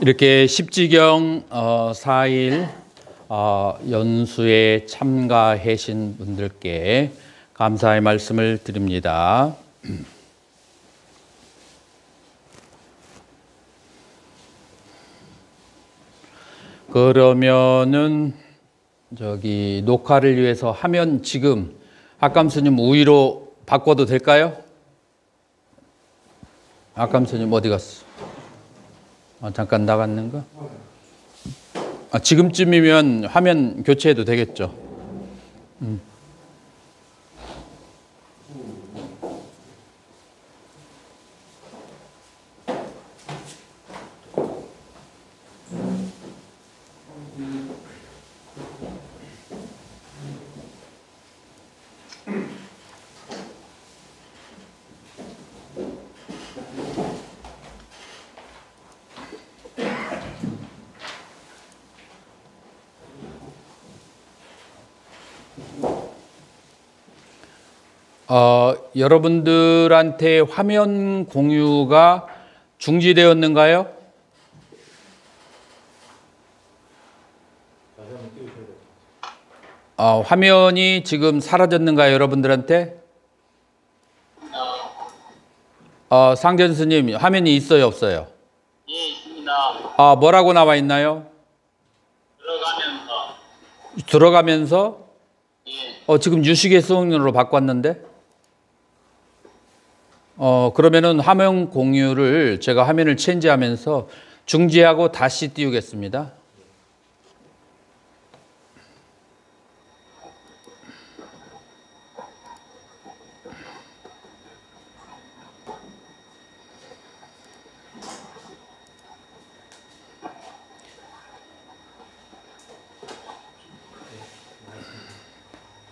이렇게 십지경 4일 어, 어, 연수에 참가하신 분들께 감사의 말씀을 드립니다. 그러면은 저기 녹화를 위해서 하면 지금 학감스님 우위로 바꿔도 될까요? 학감스님 어디 갔어? 아, 잠깐 나갔는가? 아, 지금쯤이면 화면 교체해도 되겠죠. 음. 어, 여러분들한테 화면 공유가 중지되었는가요? 어, 화면이 지금 사라졌는가요, 여러분들한테? 어, 상전 스님, 화면이 있어요, 없어요? 예, 있습니다. 아, 뭐라고 나와 있나요? 들어가면서. 들어가면서? 예. 어, 지금 유식의 수능으로 바꿨는데? 어, 그러면은 화면 공유를 제가 화면을 체인지하면서 중지하고 다시 띄우겠습니다.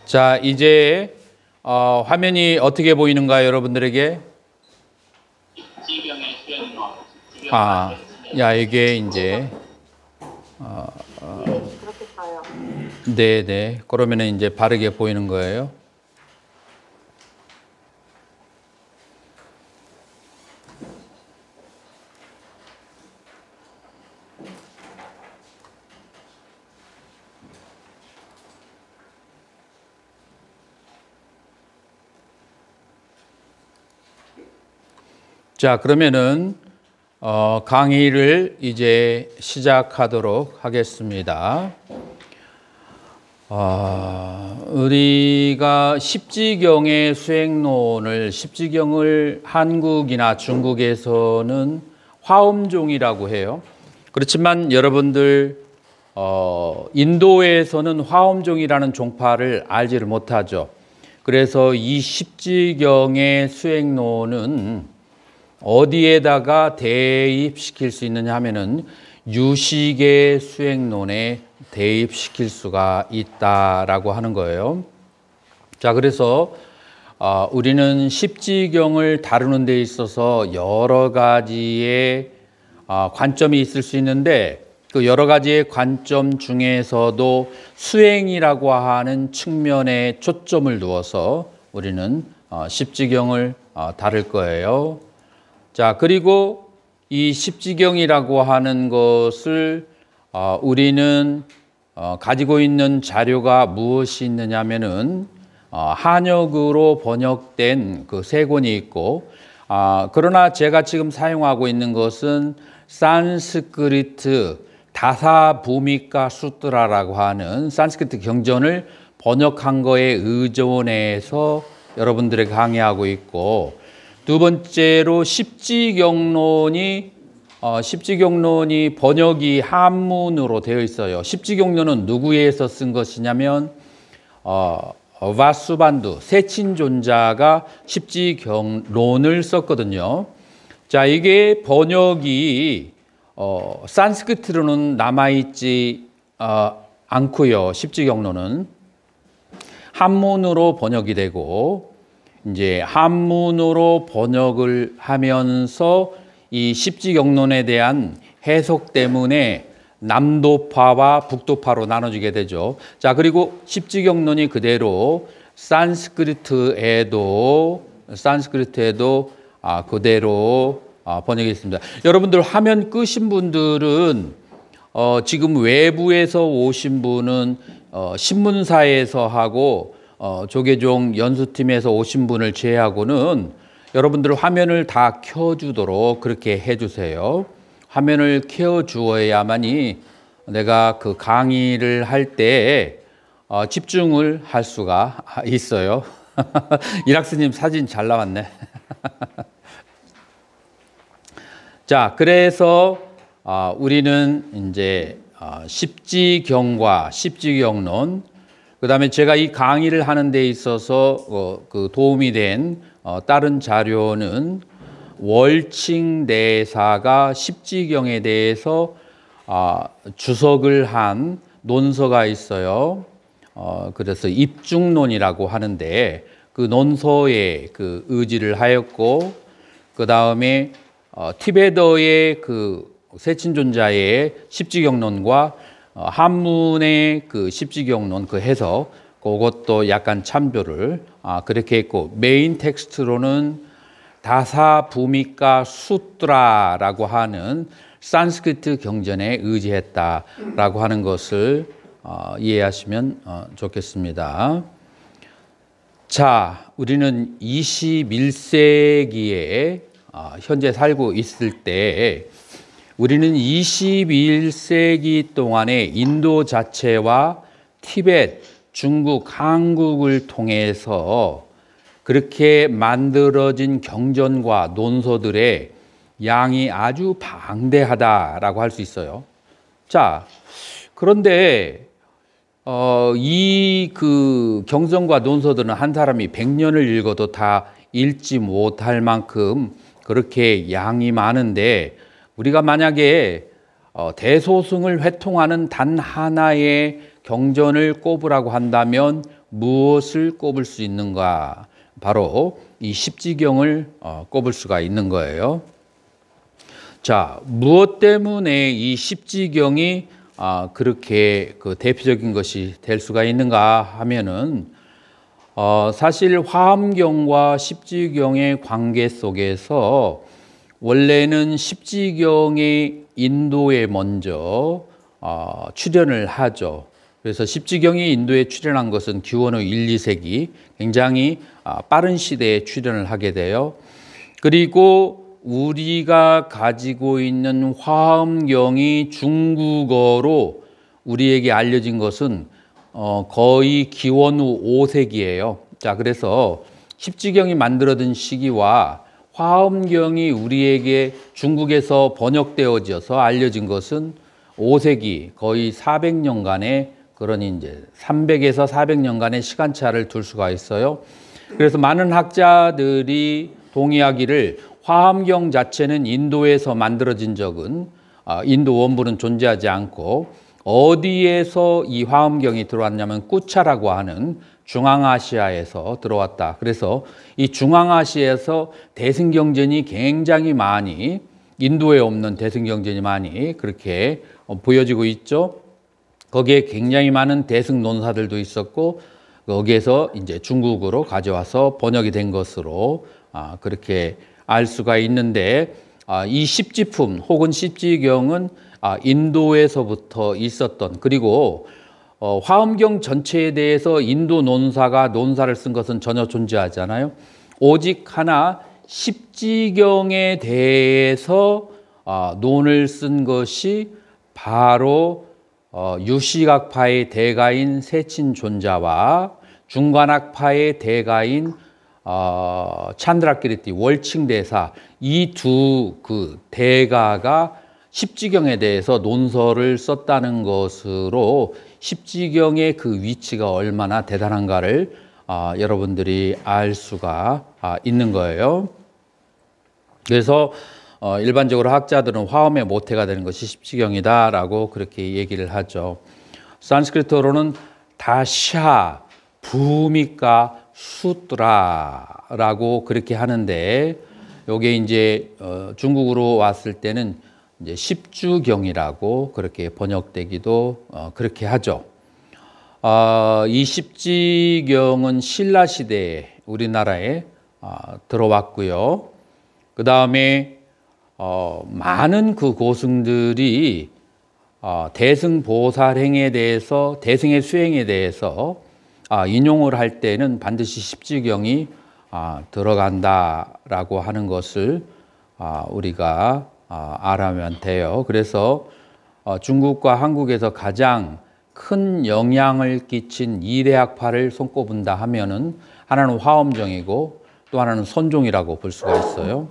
자, 이제 어, 화면이 어떻게 보이는가 여러분들에게 아, 야 이게 이제 어, 어, 네, 네. 그러면은 이제 바르게 보이는 거예요. 자, 그러면은 어, 강의를 이제 시작하도록 하겠습니다. 어, 우리가 십지경의 수행론을 십지경을 한국이나 중국에서는 화엄종이라고 해요. 그렇지만 여러분들 어, 인도에서는 화엄종이라는 종파를 알지를 못하죠. 그래서 이 십지경의 수행론은 어디에다가 대입시킬 수 있느냐 하면은 유식의 수행론에 대입시킬 수가 있다라고 하는 거예요. 자, 그래서 어, 우리는 십지경을 다루는 데 있어서 여러 가지의 어, 관점이 있을 수 있는데 그 여러 가지의 관점 중에서도 수행이라고 하는 측면에 초점을 두어서 우리는 어, 십지경을 어, 다룰 거예요. 자, 그리고 이 십지경이라고 하는 것을 어, 우리는 어, 가지고 있는 자료가 무엇이 있느냐면은 어, 한역으로 번역된 그 세 권이 있고 아, 그러나 제가 지금 사용하고 있는 것은 산스크리트 다사부미카 수트라라고 하는 산스크리트 경전을 번역한 거에 의존해서 여러분들에게 강의하고 있고 두 번째로 십지경론이 어, 십지경론이 번역이 한문으로 되어 있어요. 십지경론은 누구에서 쓴 것이냐면 어, 어 와수반두 세친존자가 십지경론을 썼거든요. 자 이게 번역이 어, 산스크트로는 남아있지 어, 않고요. 십지경론은 한문으로 번역이 되고 이제 한문으로 번역을 하면서 이 십지경론에 대한 해석 때문에 남도파와 북도파로 나눠지게 되죠. 자, 그리고 십지경론이 그대로 산스크리트에도 산스크리트에도 아, 그대로 아, 번역했습니다. 여러분들 화면 끄신 분들은 어, 지금 외부에서 오신 분은 어, 신문사에서 하고 어, 조계종 연수팀에서 오신 분을 제외하고는 여러분들 화면을 다 켜주도록 그렇게 해주세요. 화면을 켜주어야만이 내가 그 강의를 할때 어, 집중을 할 수가 있어요. 이락스님 사진 잘 나왔네. 자, 그래서 어, 우리는 이제 아, 십지경과 십지경론 그 다음에 제가 이 강의를 하는 데 있어서 어, 그 도움이 된 어, 다른 자료는 월칭 대사가 십지경에 대해서 아, 주석을 한 논서가 있어요. 어, 그래서 입중론이라고 하는데 그 논서에 그 의지를 하였고 그 다음에 어, 티베더의 그 세친존자의 십지경론과 어, 한문의 그 십지경론 그 해석 그것도 약간 참조를 아, 그렇게 했고 메인 텍스트로는 다사부미까 수트라라고 하는 산스크리트 경전에 의지했다라고 하는 것을 어, 이해하시면 어, 좋겠습니다. 자, 우리는 21세기에 어, 현재 살고 있을 때 우리는 21세기 동안에 인도 자체와 티벳, 중국, 한국을 통해서 그렇게 만들어진 경전과 논서들의 양이 아주 방대하다라고 할 수 있어요. 자, 그런데 어, 이 그 경전과 논서들은 한 사람이 100년을 읽어도 다 읽지 못할 만큼 그렇게 양이 많은데 우리가 만약에 어, 대소승을 회통하는 단 하나의 경전을 꼽으라고 한다면 무엇을 꼽을 수 있는가? 바로 이 십지경을 어, 꼽을 수가 있는 거예요. 자, 무엇 때문에 이 십지경이 아, 그렇게 그 대표적인 것이 될 수가 있는가 하면은 어, 사실 화엄경과 십지경의 관계 속에서 원래는 십지경이 인도에 먼저 아, 출연을 하죠. 그래서 십지경이 인도에 출현한 것은 기원 후 1, 2세기 굉장히 아, 빠른 시대에 출현을 하게 돼요. 그리고 우리가 가지고 있는 화엄경이 중국어로 우리에게 알려진 것은 어, 거의 기원 후 5세기예요. 자, 그래서 십지경이 만들어진 시기와 화엄경이 우리에게 중국에서 번역되어져서 알려진 것은 5세기 거의 400년간의 그런니 이제 300에서 400년간의 시간차를 둘 수가 있어요. 그래서 많은 학자들이 동의하기를 화엄경 자체는 인도에서 만들어진 적은 아, 인도 원본은 존재하지 않고 어디에서 이 화엄경이 들어왔냐면 꾸차라고 하는 중앙아시아에서 들어왔다. 그래서 이 중앙아시아에서 대승경전이 굉장히 많이 인도에 없는 대승경전이 많이 그렇게 보여지고 있죠. 거기에 굉장히 많은 대승 논사들도 있었고 거기에서 이제 중국으로 가져와서 번역이 된 것으로 아, 그렇게 알 수가 있는데 아, 이 십지품 혹은 십지경은 아, 인도에서부터 있었던 그리고 어, 화엄경 전체에 대해서 인도 논사가 논사를 쓴 것은 전혀 존재하지 않아요. 오직 하나 십지경에 대해서 어, 논을 쓴 것이 바로 어, 유시각파의 대가인 세친존자와 중간학파의 대가인 어, 찬드라끼리띠 월칭대사 이 두 그 대가가 십지경에 대해서 논서를 썼다는 것으로 십지경의 그 위치가 얼마나 대단한가를 아, 여러분들이 알 수가 아, 있는 거예요. 그래서 어, 일반적으로 학자들은 화엄의 모태가 되는 것이 십지경이다라고 그렇게 얘기를 하죠. 산스크리트어로는 다샤 부미까 수트라라고 그렇게 하는데 요게 이제 어, 중국으로 왔을 때는 이제 1주경이라고 그렇게 번역되기도 어, 그렇게 하죠. 아, 이 십지경은 신라 시대에 우리나라에 아, 들어왔고요. 그 다음에 어, 많은 그 고승들이 아, 대승보살행에 대해서 대승의 수행에 대해서 인용을 할 때는 반드시 십지경이 들어간다라고 하는 것을 우리가 알아면 어, 돼요. 그래서 어, 중국과 한국에서 가장 큰 영향을 끼친 이대학파를 손꼽은다 하면은 하나는 화엄정이고 또 하나는 선종이라고 볼 수가 있어요.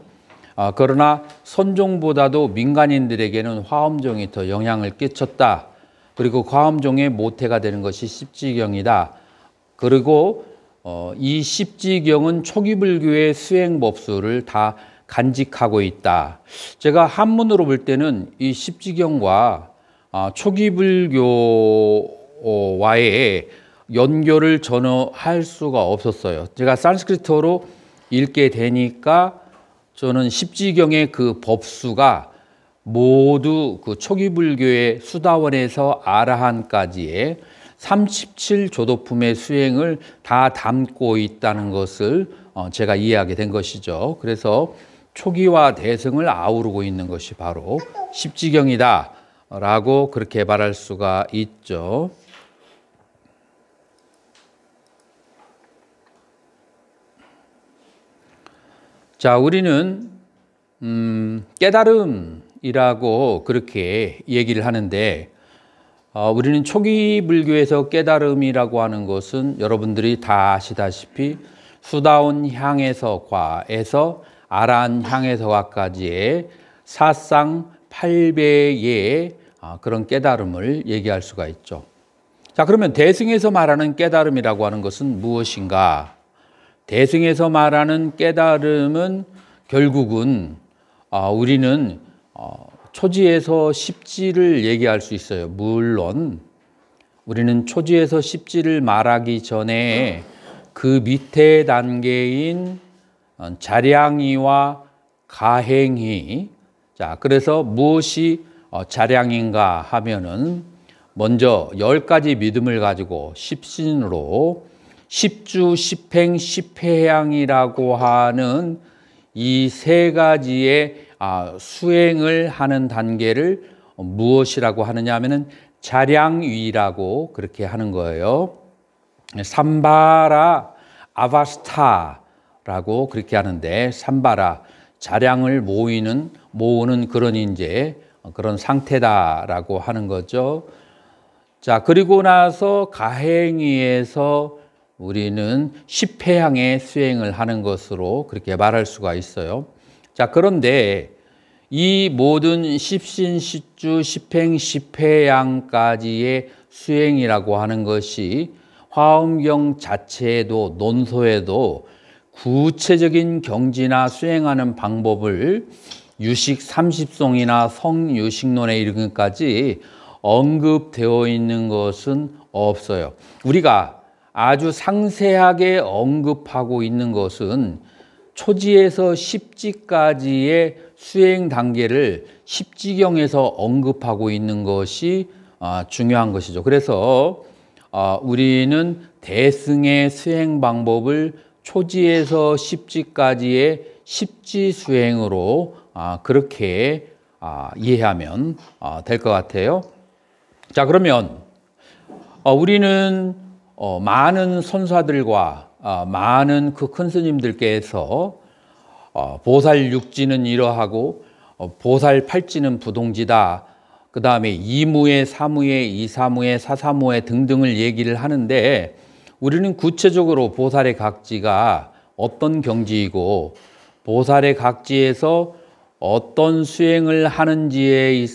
어, 그러나 선종보다도 민간인들에게는 화엄종이 더 영향을 끼쳤다. 그리고 과엄종의 그 모태가 되는 것이 십지경이다. 그리고 이 십지경은 초기불교의 수행법수를 다 간직하고 있다. 제가 한문으로 볼 때는 이 십지경과 아, 초기 불교와의 어, 연결을 전할 수가 없었어요. 제가 산스크리트어로 읽게 되니까 저는 십지경의 그 법수가 모두 그 초기 불교의 수다원에서 아라한까지의 37조도품의 수행을 다 담고 있다는 것을 어, 제가 이해하게 된 것이죠. 그래서 초기와 대승을 아우르고 있는 것이 바로 십지경이다라고 그렇게 말할 수가 있죠. 자, 우리는 음, 깨달음이라고 그렇게 얘기를 하는데 어, 우리는 초기 불교에서 깨달음이라고 하는 것은 여러분들이 다 아시다시피 수다운 향에서 과에서 아란 향해서와까지의 사상 팔배의 아, 그런 깨달음을 얘기할 수가 있죠. 자, 그러면 대승에서 말하는 깨달음이라고 하는 것은 무엇인가? 대승에서 말하는 깨달음은 결국은 아, 우리는 어, 초지에서 십지를 얘기할 수 있어요. 물론 우리는 초지에서 십지를 말하기 전에 그 밑에 단계인 어, 자량이와 가행이 자 그래서 무엇이 어, 자량인가 하면은 먼저 열 가지 믿음을 가지고 십신으로 십주 십행 십해양이라고 하는 이 세 가지의 아, 수행을 하는 단계를 무엇이라고 하느냐 하면은 자량위라고 그렇게 하는 거예요. 삼바라 아바스타 라고 그렇게 하는데 삼바라 자량을 모이는 모으는 그런 인제 그런 상태다라고 하는 거죠. 자, 그리고 나서 가행위에서 우리는 십해향의 수행을 하는 것으로 그렇게 말할 수가 있어요. 자, 그런데 이 모든 십신, 십주, 십행, 십해양까지의 수행이라고 하는 것이 화엄경 자체에도 논소에도 구체적인 경지나 수행하는 방법을 유식 30송이나 성유식론에이르기까지 언급되어 있는 것은 없어요. 우리가 아주 상세하게 언급하고 있는 것은 초지에서 십지까지의 수행 단계를 십지경에서 언급하고 있는 것이 아, 중요한 것이죠. 그래서 아, 우리는 대승의 수행 방법을 초지에서 십지까지의 십지 수행으로 아, 그렇게 아, 이해하면 아, 될것 같아요. 자 그러면 어, 우리는 어, 많은 선사들과 어, 많은 그 큰 스님들께서 보살 육지는 이러하고 보살 팔지는 부동지다. 그 다음에 이무에 사무에 이사무에 사사무에 등등을 얘기를 하는데 우리는 구체적으로 보살의 각지가 어떤 경지이고 보살의 각지에서 어떤 수행을 하는지에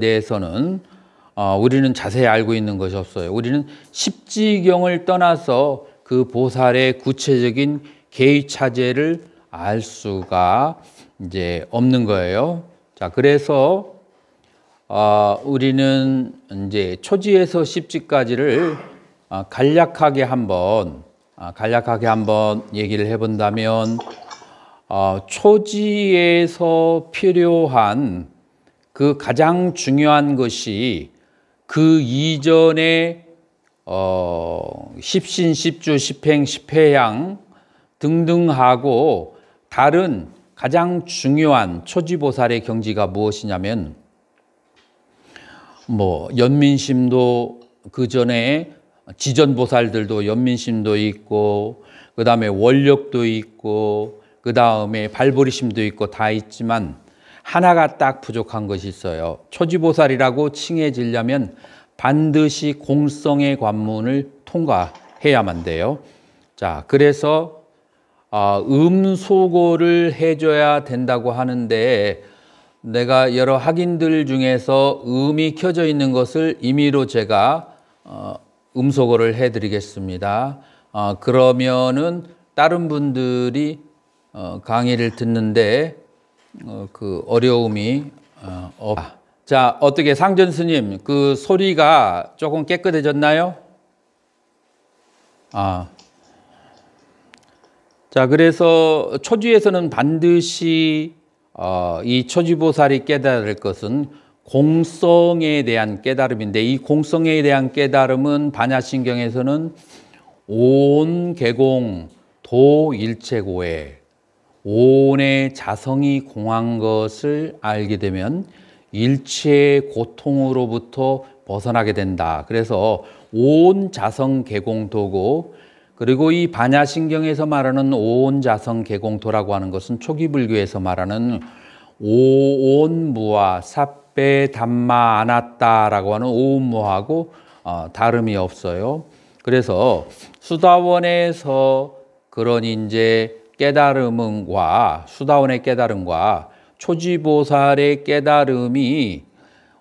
대해서는 어, 우리는 자세히 알고 있는 것이 없어요. 우리는 십지경을 떠나서 그 보살의 구체적인 개의 차제를 알 수가 이제 없는 거예요. 자, 그래서 어, 우리는 이제 초지에서 십지까지를 아, 간략하게 한번 아, 간략하게 한번 얘기를 해본다면 아, 초지에서 필요한 그 가장 중요한 것이 그 이전에 어, 십신, 십주, 십행, 십회양 등등하고 다른 가장 중요한 초지보살의 경지가 무엇이냐면 뭐 연민심도 그 전에 지전보살들도 연민심도 있고 그 다음에 원력도 있고 그 다음에 발버리심도 있고 다 있지만 하나가 딱 부족한 것이 있어요. 초지보살이라고 칭해지려면 반드시 공성의 관문을 통과해야만 돼요. 자, 그래서 아, 음소고를 해줘야 된다고 하는데 내가 여러 학인들 중에서 음이 켜져 있는 것을 임의로 제가 어, 음소거를 해드리겠습니다. 어, 그러면은 다른 분들이 어, 강의를 듣는데 어, 그 어려움이 어, 없. 자 어떻게 상전 스님 그 소리가 조금 깨끗해졌나요? 아. 자 그래서 초지에서는 반드시 어, 이 초지보살이 깨달을 것은 공성에 대한 깨달음인데 이 공성에 대한 깨달음은 반야신경에서는 온 개공 도일체고에 온의 자성이 공한 것을 알게 되면 일체의 고통으로부터 벗어나게 된다. 그래서 온 자성 개공도고 그리고 이 반야신경에서 말하는 온 자성 개공도라고 하는 것은 초기 불교에서 말하는 오온무와 삽배 담마 않았다라고 하는 오음모하고 어, 다름이 없어요. 그래서 수다원에서 그런 이제 깨달음과 수다원의 깨달음과 초지보살의 깨달음이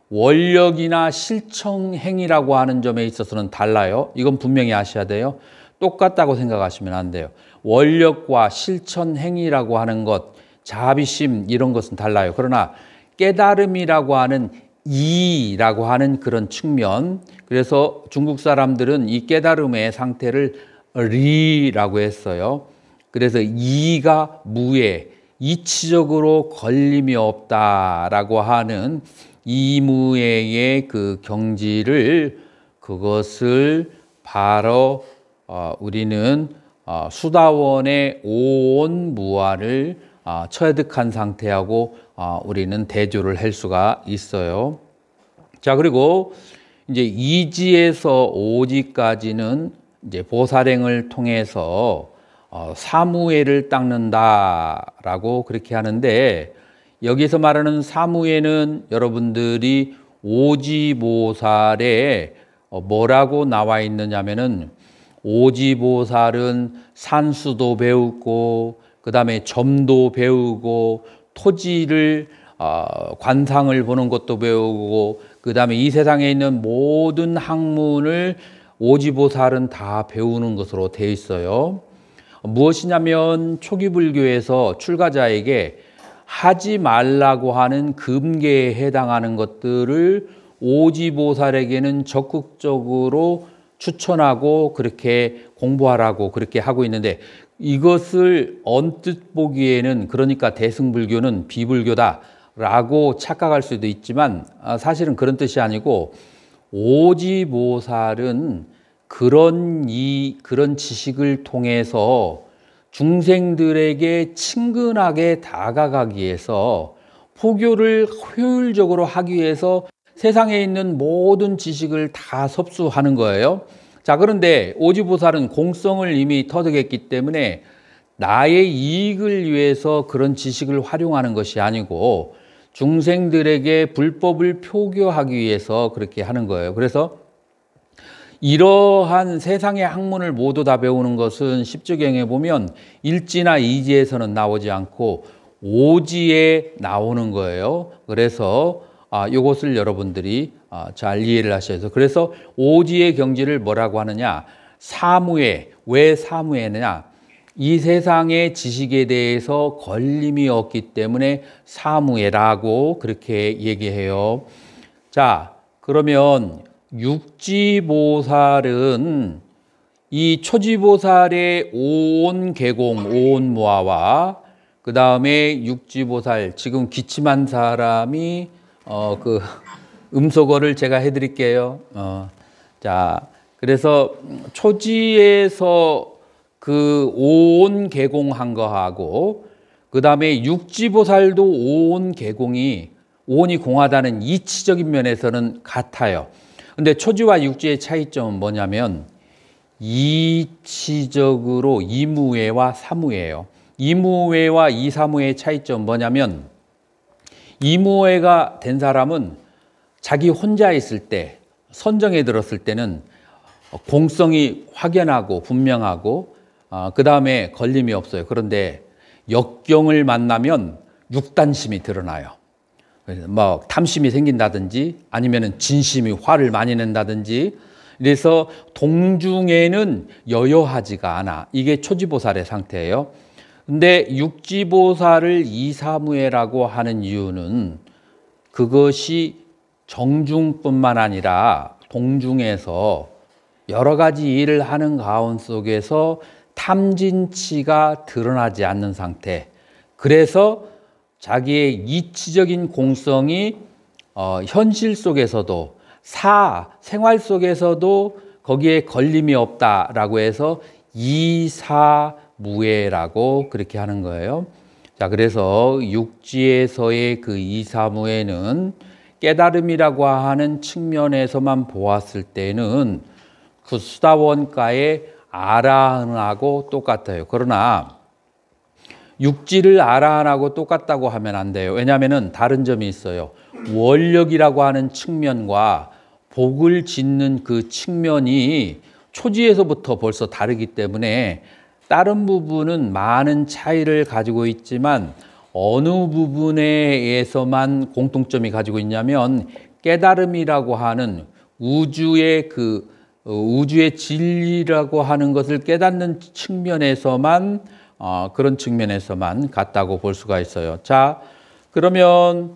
원력이나 실청 행위라고 하는 점에 있어서는 달라요. 이건 분명히 아셔야 돼요. 똑같다고 생각하시면 안 돼요. 원력과 실천 행위라고 하는 것, 자비심 이런 것은 달라요. 그러나 깨달음이라고 하는 이라고 하는 그런 측면. 그래서 중국 사람들은 이 깨달음의 상태를 리라고 했어요. 그래서 이가 무에 이치적으로 걸림이 없다라고 하는 이무에의 그 경지를 그것을 바로 어, 우리는 어, 수다원의 온 무아를 아, 처해득한 상태하고 아, 우리는 대조를 할 수가 있어요. 자, 그리고 이제 2지에서 5지까지는 이제 보살행을 통해서 어, 사무예를 닦는다라고 그렇게 하는데 여기서 말하는 사무예는 여러분들이 오지보살에 어, 뭐라고 나와 있느냐면은 오지보살은 산수도 배웠고 그 다음에 점도 배우고 토지를 어, 관상을 보는 것도 배우고 그 다음에 이 세상에 있는 모든 학문을 오지보살은 다 배우는 것으로 되어 있어요. 무엇이냐면 초기 불교에서 출가자에게 하지 말라고 하는 금계에 해당하는 것들을 오지보살에게는 적극적으로 추천하고 그렇게 공부하라고 그렇게 하고 있는데 이것을 언뜻 보기에는 그러니까 대승불교는 비불교다라고 착각할 수도 있지만 아, 사실은 그런 뜻이 아니고 오지보살은 그런 이 그런 지식을 통해서 중생들에게 친근하게 다가가기 위해서 포교를 효율적으로 하기 위해서 세상에 있는 모든 지식을 다 섭수하는 거예요. 자, 그런데 오지보살은 공성을 이미 터득했기 때문에 나의 이익을 위해서 그런 지식을 활용하는 것이 아니고 중생들에게 불법을 표교하기 위해서 그렇게 하는 거예요. 그래서 이러한 세상의 학문을 모두 다 배우는 것은 십주경에 보면 일지나 이지에서는 나오지 않고 오지에 나오는 거예요. 그래서 아, 이것을 여러분들이 아, 잘 이해를 하셔야 돼서 그래서 오지의 경지를 뭐라고 하느냐 사무에 왜 사무에느냐 이 세상의 지식에 대해서 걸림이 없기 때문에 사무에라고 그렇게 얘기해요. 자 그러면 육지보살은 이 초지보살의 온개공온모아와그 다음에 육지보살 지금 기침한 사람이 어그 음소거를 제가 해드릴게요. 어, 자, 그래서 초지에서 그 오온 개공한 거하고 그 다음에 육지보살도 오온 개공이 오온이 공하다는 이치적인 면에서는 같아요. 근데 초지와 육지의 차이점은 뭐냐면 이치적으로 이무회와 사무회예요. 이무회와 이사무회의 차이점 뭐냐면 이무회가 된 사람은 자기 혼자 있을 때 선정에 들었을 때는 공성이 확연하고 분명하고 어, 아, 그 다음에 걸림이 없어요. 그런데 역경을 만나면 육단심이 드러나요. 뭐 탐심이 생긴다든지 아니면은 진심이 화를 많이 낸다든지 그래서 동중에는 여여하지가 않아. 이게 초지보살의 상태예요. 근데 육지보살을 이사무에라고 하는 이유는 그것이 정중뿐만 아니라 동중에서 여러 가지 일을 하는 가운 속에서 탐진치가 드러나지 않는 상태. 그래서 자기의 이치적인 공성이 어, 현실 속에서도 사 생활 속에서도 거기에 걸림이 없다라고 해서 이사무예라고 그렇게 하는 거예요. 자, 그래서 육지에서의 그 이사무예는 깨달음이라고 하는 측면에서만 보았을 때는 그 수다원가의 아라한하고 똑같아요. 그러나 육지를 아라한하고 똑같다고 하면 안 돼요. 왜냐하면 다른 점이 있어요. 원력이라고 하는 측면과 복을 짓는 그 측면이 초지에서부터 벌써 다르기 때문에 다른 부분은 많은 차이를 가지고 있지만 어느 부분에 의해서만 공통점이 가지고 있냐면 깨달음이라고 하는 우주의 그 어, 우주의 진리라고 하는 것을 깨닫는 측면에서만 어, 그런 측면에서만 같다고 볼 수가 있어요. 자, 그러면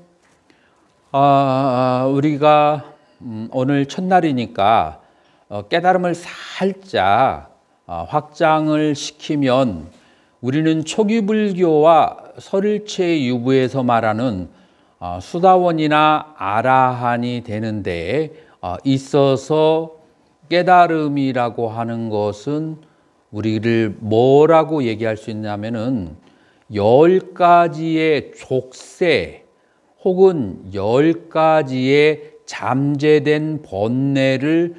어, 우리가 음, 오늘 첫날이니까 어, 깨달음을 살짝 어, 확장을 시키면 우리는 초기불교와 설일체 유부에서 말하는 어, 수다원이나 아라한이 되는 데 어, 있어서 깨달음이라고 하는 것은 우리를 뭐라고 얘기할 수 있냐면은 열 가지의 족쇄 혹은 열 가지의 잠재된 번뇌를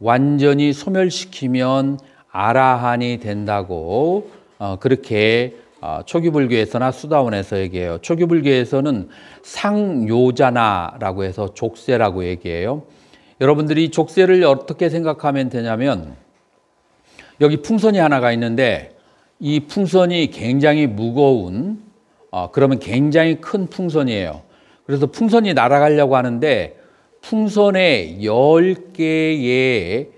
완전히 소멸시키면 아라한이 된다고 어, 그렇게 아, 초기불교에서나 수다원에서 얘기해요. 초기불교에서는 상요자나라고 해서 족쇄라고 얘기해요. 여러분들이 족쇄를 어떻게 생각하면 되냐면 여기 풍선이 하나가 있는데 이 풍선이 굉장히 무거운 어, 그러면 굉장히 큰 풍선이에요. 그래서 풍선이 날아가려고 하는데 풍선에 열개의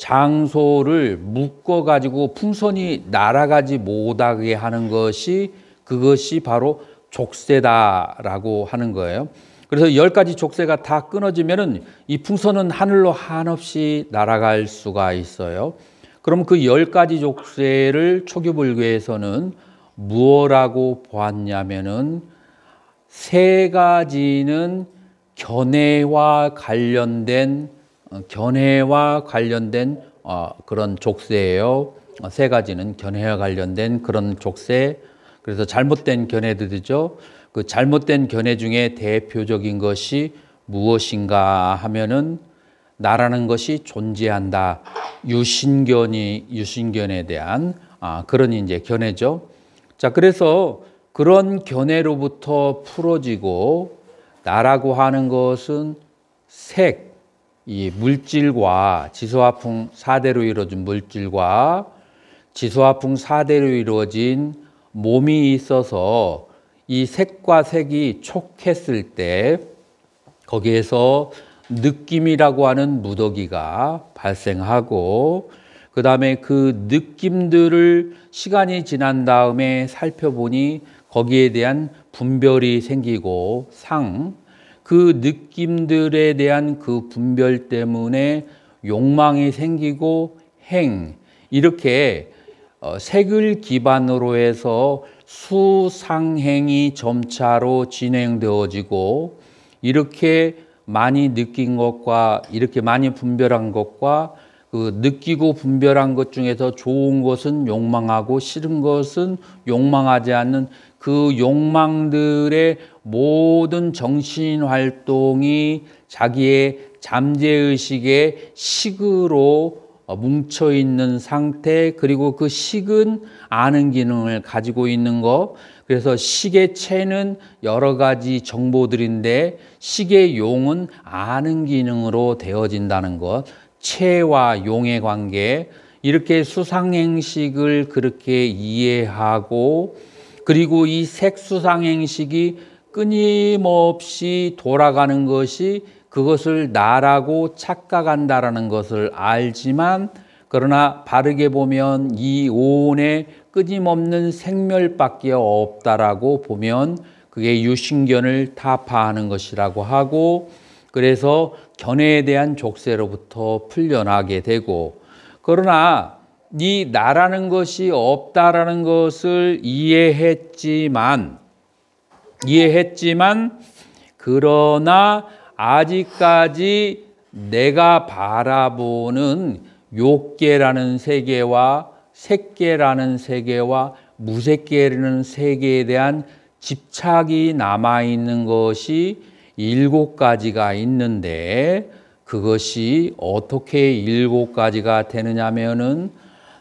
장소를 묶어 가지고 풍선이 날아가지 못하게 하는 것이 그것이 바로 족쇄다라고 하는 거예요. 그래서 열 가지 족쇄가 다 끊어지면은 이 풍선은 하늘로 한없이 날아갈 수가 있어요. 그럼 그 열 가지 족쇄를 초교불교에서는 무엇라고 보았냐면은 세 가지는 견해와 관련된 어, 견해와 관련된 어, 그런 족쇄예요. 어, 세 가지는 견해와 관련된 그런 족쇄. 그래서 잘못된 견해들이죠. 그 잘못된 견해 중에 대표적인 것이 무엇인가 하면은 나라는 것이 존재한다. 유신견이 유신견에 대한 아, 그런 이제 견해죠. 자, 그래서 그런 견해로부터 풀어지고 나라고 하는 것은 색, 이 물질과 지수화풍 사대로 이루어진 물질과 지수화풍 사대로 이루어진 몸이 있어서 이 색과 색이 촉했을 때 거기에서 느낌이라고 하는 무더기가 발생하고 그 다음에 그 느낌들을 시간이 지난 다음에 살펴보니 거기에 대한 분별이 생기고 상, 그 느낌들에 대한 그 분별 때문에 욕망이 생기고 행 이렇게 어, 색을 기반으로 해서 수상행이 점차로 진행되어지고 이렇게 많이 느낀 것과 이렇게 많이 분별한 것과 그 느끼고 분별한 것 중에서 좋은 것은 욕망하고 싫은 것은 욕망하지 않는 그 욕망들의 모든 정신 활동이 자기의 잠재의식의 식으로 어, 뭉쳐 있는 상태, 그리고 그 식은 아는 기능을 가지고 있는 것. 그래서 식의 체는 여러 가지 정보들인데 식의 용은 아는 기능으로 되어진다는 것. 체와 용의 관계. 이렇게 수상행식을 그렇게 이해하고 그리고 이 색수상행식이 끊임없이 돌아가는 것이 그것을 나라고 착각한다라는 것을 알지만 그러나 바르게 보면 이 오온에 끊임없는 생멸밖에 없다라고 보면 그게 유신견을 타파하는 것이라고 하고 그래서 견해에 대한 족쇄로부터 풀려나게 되고 그러나 이 나라는 것이 없다라는 것을 이해했지만 이해했지만 그러나 아직까지 내가 바라보는 욕계라는 세계와 색계라는 세계와 무색계라는 세계에 대한 집착이 남아 있는 것이 일곱 가지가 있는데 그것이 어떻게 일곱 가지가 되느냐면은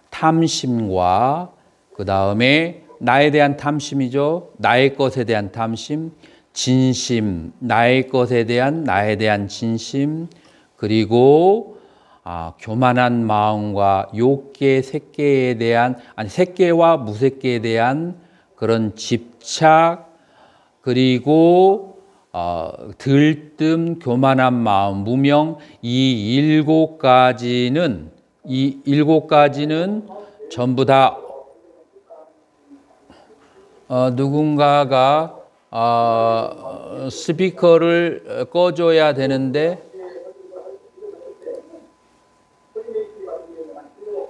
탐심과 그 다음에 나에 대한 탐심이죠. 나의 것에 대한 탐심, 진심, 나의 것에 대한 나에 대한 진심, 그리고 아, 교만한 마음과 욕계 새끼에 대한 아니 새끼와 무새끼에 대한 그런 집착 그리고 어, 들뜸 교만한 마음 무명 이 일곱 가지는 이 일곱 가지는 전부 다 어, 누군가가 어, 스피커를 꺼줘야 되는데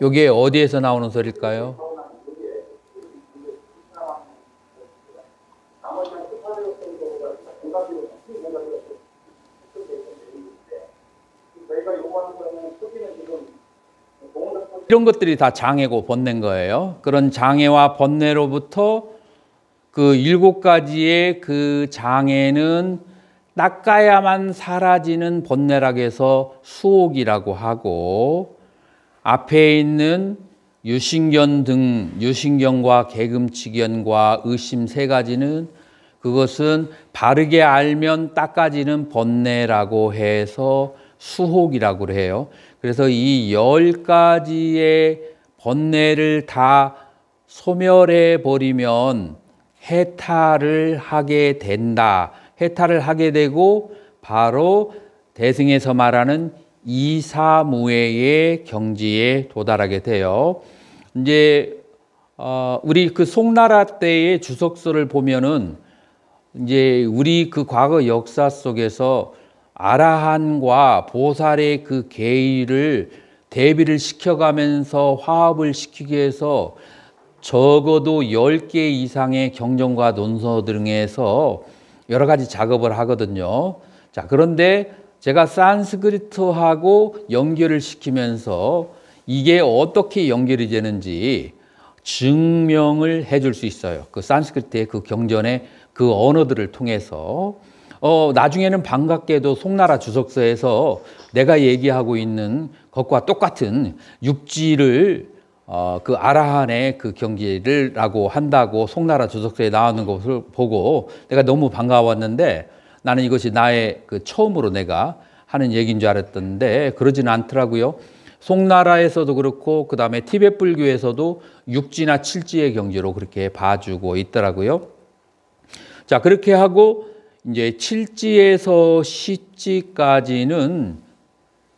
이게 어디에서 나오는 소리일까요? 이런 것들이 다 장애고 번뇌인 거예요. 그런 장애와 번뇌로부터 그 일곱 가지의 그 장애는 닦아야만 사라지는 번뇌라고 해서 수옥이라고 하고 앞에 있는 유신견 등 유신견과 개금치견과 의심 세 가지는 그것은 바르게 알면 닦아지는 번뇌라고 해서 수혹이라고 해요. 그래서 이 열 가지의 번뇌를 다 소멸해 버리면 해탈을 하게 된다. 해탈을 하게 되고 바로 대승에서 말하는 이사무예의 경지에 도달하게 돼요. 이제 어, 우리 그 송나라 때의 주석서를 보면은 이제 우리 그 과거 역사 속에서 아라한과 보살의 그 계의를 대비를 시켜가면서 화합을 시키기 위해서 적어도 10개 이상의 경전과 논서 등에서 여러 가지 작업을 하거든요. 자, 그런데 제가 산스크리트하고 연결을 시키면서 이게 어떻게 연결이 되는지 증명을 해줄 수 있어요. 그 산스크리트의 그 경전의 그 언어들을 통해서 어, 나중에는 반갑게도 송나라 주석서에서 내가 얘기하고 있는 것과 똑같은 육지를 어, 그 아라한의 그 경기를 라고 한다고 송나라 주석서에 나오는 것을 보고 내가 너무 반가웠는데 나는 이것이 나의 그 처음으로 내가 하는 얘기인 줄 알았던데 그러지는 않더라고요. 송나라에서도 그렇고 그 다음에 티벳 불교에서도 육지나 칠지의 경지로 그렇게 봐주고 있더라고요. 자 그렇게 하고 이제 7지에서1 0지까지는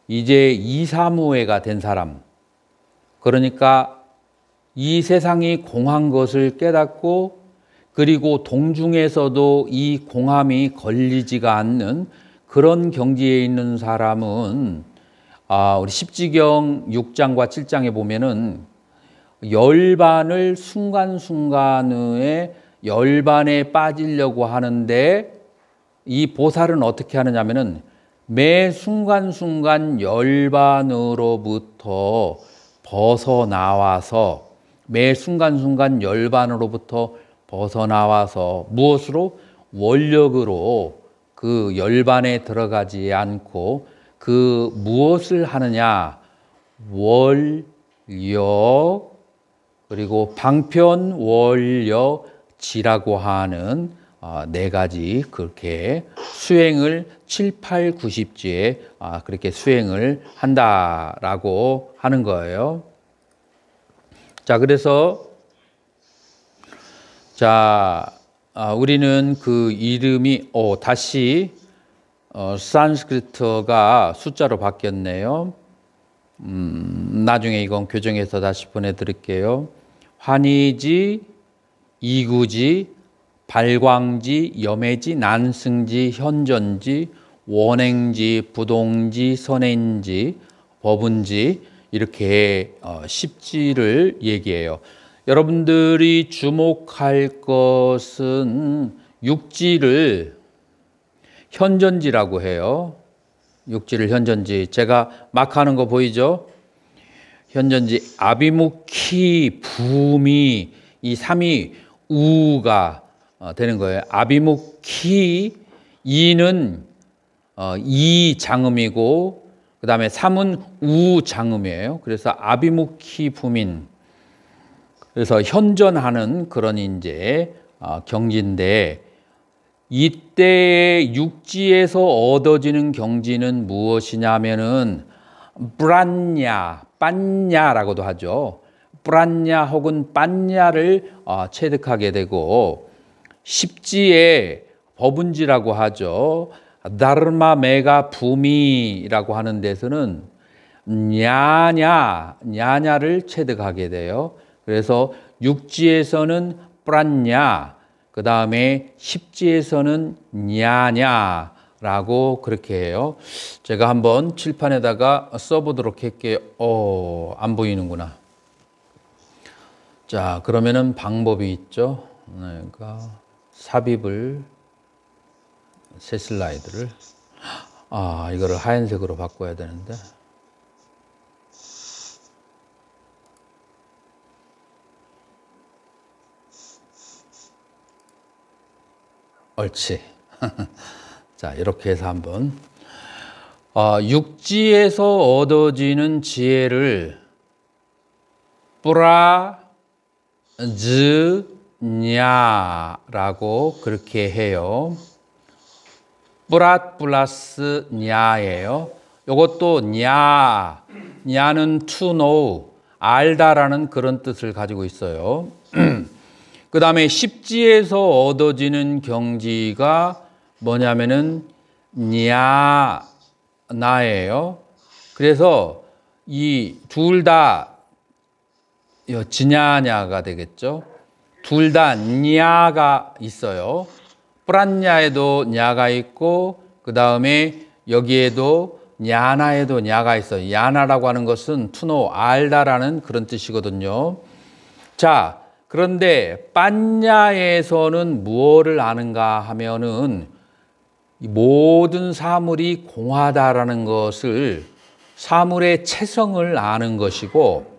이제 이사무회가 된 사람. 그러니까 이 세상이 공한 것을 깨닫고 그리고 동중에서도 이 공함이 걸리지가 않는 그런 경지에 있는 사람은 아, 우리 십지경 6장과 7장에 보면은 열반을 순간순간의 열반에 빠지려고 하는데 이 보살은 어떻게 하느냐면은 매 순간순간 열반으로부터 벗어나와서 매 순간순간 열반으로부터 벗어나와서 무엇으로 원력으로 그 열반에 들어가지 않고 그 무엇을 하느냐 월력 그리고 방편 월력 지라고 하는 아, 네 가지 그렇게 수행을 7, 8, 9 0지에 그렇게 수행을 한다라고 하는 거예요. 자, 그래서 자, 아, 우리는 그 이름이 오, 다시 어, 산스크리트가 숫자로 바뀌었네요. 음, 나중에 이건 교정해서 다시 보내드릴게요. 환희지, 이구지, 발광지, 염해지, 난승지, 현전지, 원행지, 부동지, 선행지, 법은지 이렇게 어, 십지를 얘기해요. 여러분들이 주목할 것은 육지를 현전지라고 해요. 육지를 현전지. 제가 막 하는 거 보이죠? 현전지 아비무키 부미 이 삼이 우가 어, 되는 거예요. 아비무키 2는이 어, 장음이고 그 다음에 3은 우 장음이에요. 그래서 아비무키 부민 그래서 현전하는 그런 이제 어, 경지인데 이때 육지에서 얻어지는 경지는 무엇이냐면은 브란냐, 빤냐라고도 하죠. 브란냐 혹은 빤냐를 체득하게 되고 십지의 법운지라고 하죠. 다르마 메가 부미라고 하는 데서는 냐냐, 냐냐를 체득하게 돼요. 그래서 육지에서는 프란냐, 그 다음에 십지에서는 냐냐라고 그렇게 해요. 제가 한번 칠판에다가 써보도록 할게요. 어, 안 보이는구나. 자, 그러면은 방법이 있죠. 네, 그러니까 삽입을 새 슬라이드를 아 이거를 하얀색으로 바꿔야 되는데 옳지 자 이렇게 해서 한번 아, 육지에서 얻어지는 지혜를 뿌라즈 냐라고 그렇게 해요. 뿌랏 플러스 냐예요. 이것도 냐, 냐는 to know, 알다라는 그런 뜻을 가지고 있어요. 그 다음에 십지에서 얻어지는 경지가 뭐냐면은 냐, 나예요. 그래서 이 둘 다 지냐냐가 되겠죠. 둘다 냐가 있어요. 뿌란냐에도 냐가 있고 그 다음에 여기에도 야나에도 야가 있어요. 야나라고 하는 것은 투노 알다라는 그런 뜻이거든요. 자, 그런데 빤야에서는 무엇을 아는가 하면은 모든 사물이 공하다라는 것을 사물의 체성을 아는 것이고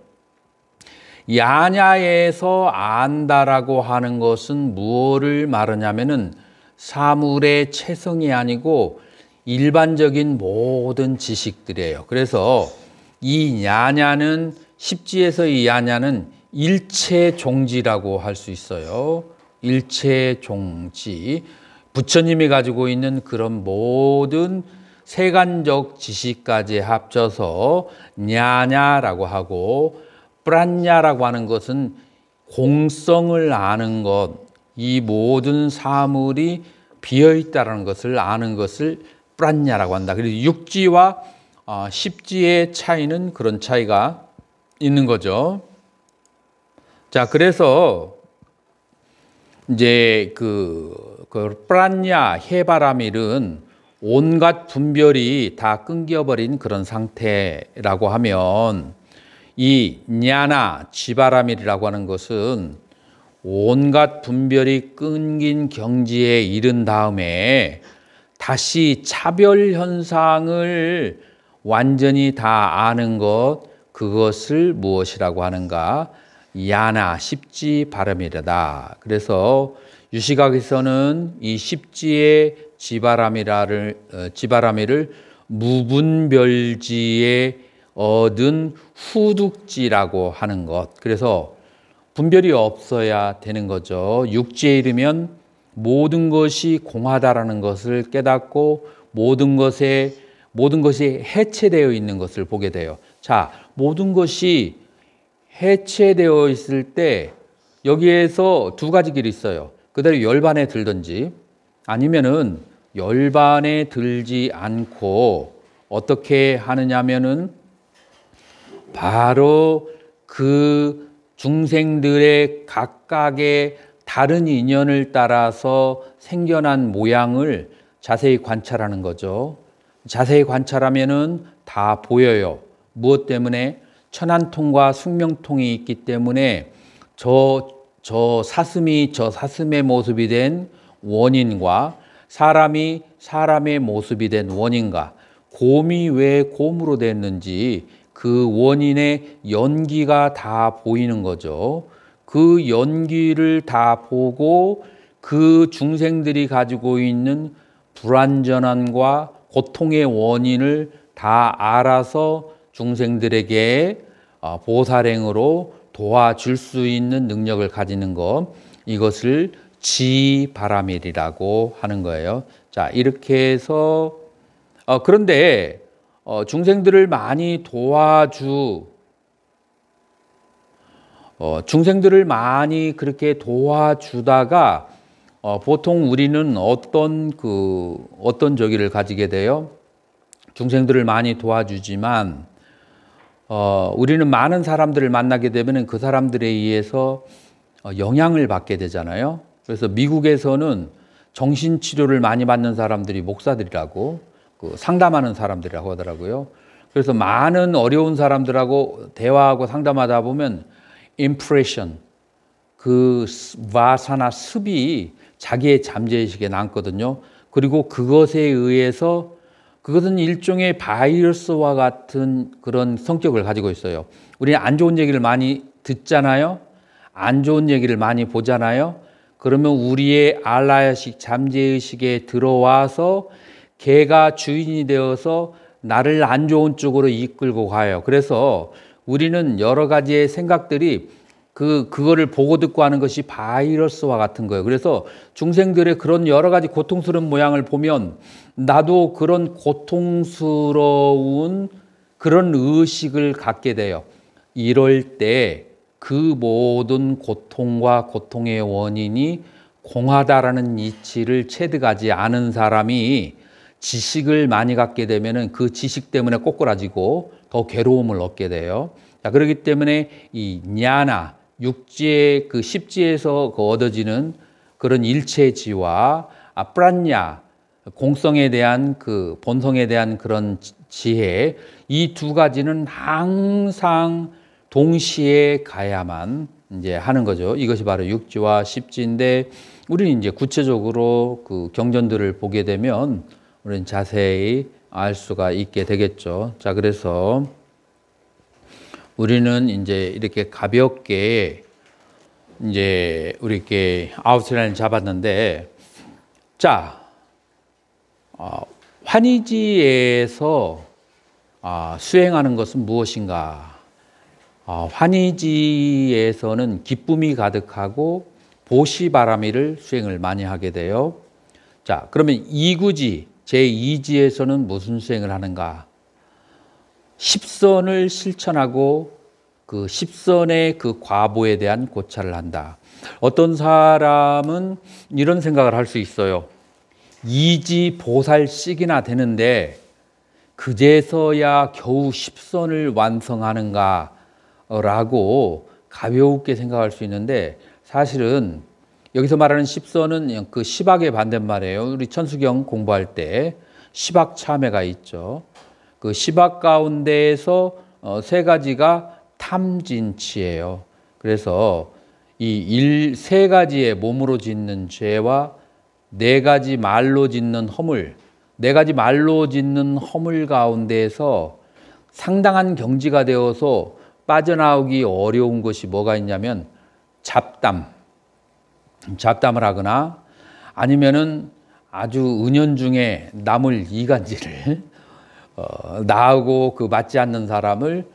야냐에서 안다라고 하는 것은 무엇을 말하냐면은 사물의 체성이 아니고 일반적인 모든 지식들이에요. 그래서 이 야냐는 십지에서 이 야냐는 일체 종지라고 할 수 있어요. 일체 종지. 부처님이 가지고 있는 그런 모든 세간적 지식까지 합쳐서 냐냐라고 하고 프란냐라고 하는 것은 공성을 아는 것, 이 모든 사물이 비어 있다는 것을 아는 것을 프란냐라고 한다. 그래서 육지와 어, 십지의 차이는 그런 차이가 있는 거죠. 자, 그래서 이제 그, 그 프란냐 해바라밀은 온갖 분별이 다 끊겨버린 그런 상태라고 하면 이 냐나 지바라밀이라고 하는 것은 온갖 분별이 끊긴 경지에 이른 다음에 다시 차별 현상을 완전히 다 아는 것 그것을 무엇이라고 하는가 야나 십지 바람이라다. 그래서 유시각에서는 이 십지의 지바람이라를 어, 지바람이를 무분별지에 얻은 후둑지라고 하는 것. 그래서 분별이 없어야 되는 거죠. 육지에 이르면 모든 것이 공하다라는 것을 깨닫고 모든 것에 모든 것이 해체되어 있는 것을 보게 돼요. 자, 모든 것이 해체되어 있을 때 여기에서 두 가지 길이 있어요. 그대로 열반에 들든지 아니면은 열반에 들지 않고 어떻게 하느냐면은 바로 그 중생들의 각각의 다른 인연을 따라서 생겨난 모양을 자세히 관찰하는 거죠. 자세히 관찰하면은 다 보여요. 무엇 때문에? 천안통과 숙명통이 있기 때문에 저, 저 사슴이 저 사슴의 모습이 된 원인과 사람이 사람의 모습이 된 원인과 곰이 왜 곰으로 됐는지 그 원인의 연기가 다 보이는 거죠. 그 연기를 다 보고 그 중생들이 가지고 있는 불완전함과 고통의 원인을 다 알아서 중생들에게 어, 보살행으로 도와줄 수 있는 능력을 가지는 것 이것을 지바람일이라고 하는 거예요. 자 이렇게 해서 어, 그런데 어, 중생들을 많이 도와주 어, 중생들을 많이 그렇게 도와주다가 어, 보통 우리는 어떤 그 어떤 저기를 가지게 돼요? 중생들을 많이 도와주지만 어, 우리는 많은 사람들을 만나게 되면 그 사람들에 의해서 어, 영향을 받게 되잖아요. 그래서 미국에서는 정신치료를 많이 받는 사람들이 목사들이라고 그 상담하는 사람들이라고 하더라고요. 그래서 많은 어려운 사람들하고 대화하고 상담하다 보면 impression 그 와사나 습이 자기의 잠재의식에 남거든요. 그리고 그것에 의해서 그것은 일종의 바이러스와 같은 그런 성격을 가지고 있어요. 우리안 좋은 얘기를 많이 듣잖아요. 안 좋은 얘기를 많이 보잖아요. 그러면 우리의 알라야식 잠재의식에 들어와서 개가 주인이 되어서 나를 안 좋은 쪽으로 이끌고 가요. 그래서 우리는 여러 가지의 생각들이 그 그거를 보고 듣고 하는 것이 바이러스와 같은 거예요. 그래서 중생들의 그런 여러 가지 고통스러운 모양을 보면 나도 그런 고통스러운 그런 의식을 갖게 돼요. 이럴 때 그 모든 고통과 고통의 원인이 공하다라는 이치를 체득하지 않은 사람이 지식을 많이 갖게 되면은 그 지식 때문에 꼬꾸라지고 더 괴로움을 얻게 돼요. 자, 그렇기 때문에 이 냐나 육지의 그 십지에서 그 얻어지는 그런 일체지와 아 프란냐 공성에 대한 그 본성에 대한 그런 지혜 이 두 가지는 항상 동시에 가야만 이제 하는 거죠. 이것이 바로 육지와 십지인데 우리는 이제 구체적으로 그 경전들을 보게 되면 우리는 자세히 알 수가 있게 되겠죠. 자, 그래서 우리는 이제 이렇게 가볍게 이제 우리 이렇게 아웃라인을 잡았는데 자 어, 환희지에서 어, 아, 수행하는 것은 무엇인가? 어, 아, 환희지에서는 기쁨이 가득하고 보시바라미를 수행을 많이 하게 돼요. 자 그러면 이구지 제2지에서는 무슨 수행을 하는가? 1선을 실천하고 그1선의그 과보에 대한 고찰을 한다. 어떤 사람은 이런 생각을 할 수 있어요. 이지 보살씩이나 되는데 그제서야 겨우 1선을 완성하는가 라고 가벼게 생각할 수 있는데 사실은 여기서 말하는 십선은그 십악의 반대말이에요. 우리 천수경 공부할 때 십악 참회가 있죠. 그 십악 가운데에서 어, 세 가지가 탐진치예요. 그래서 이 일 세 가지의 몸으로 짓는 죄와 네 가지 말로 짓는 허물, 네 가지 말로 짓는 허물 가운데에서 상당한 경지가 되어서 빠져나오기 어려운 것이 뭐가 있냐면 잡담, 잡담을 하거나 아니면은 아주 은연중에 남을 이간질을 어, 나하고 그 맞지 않는 사람을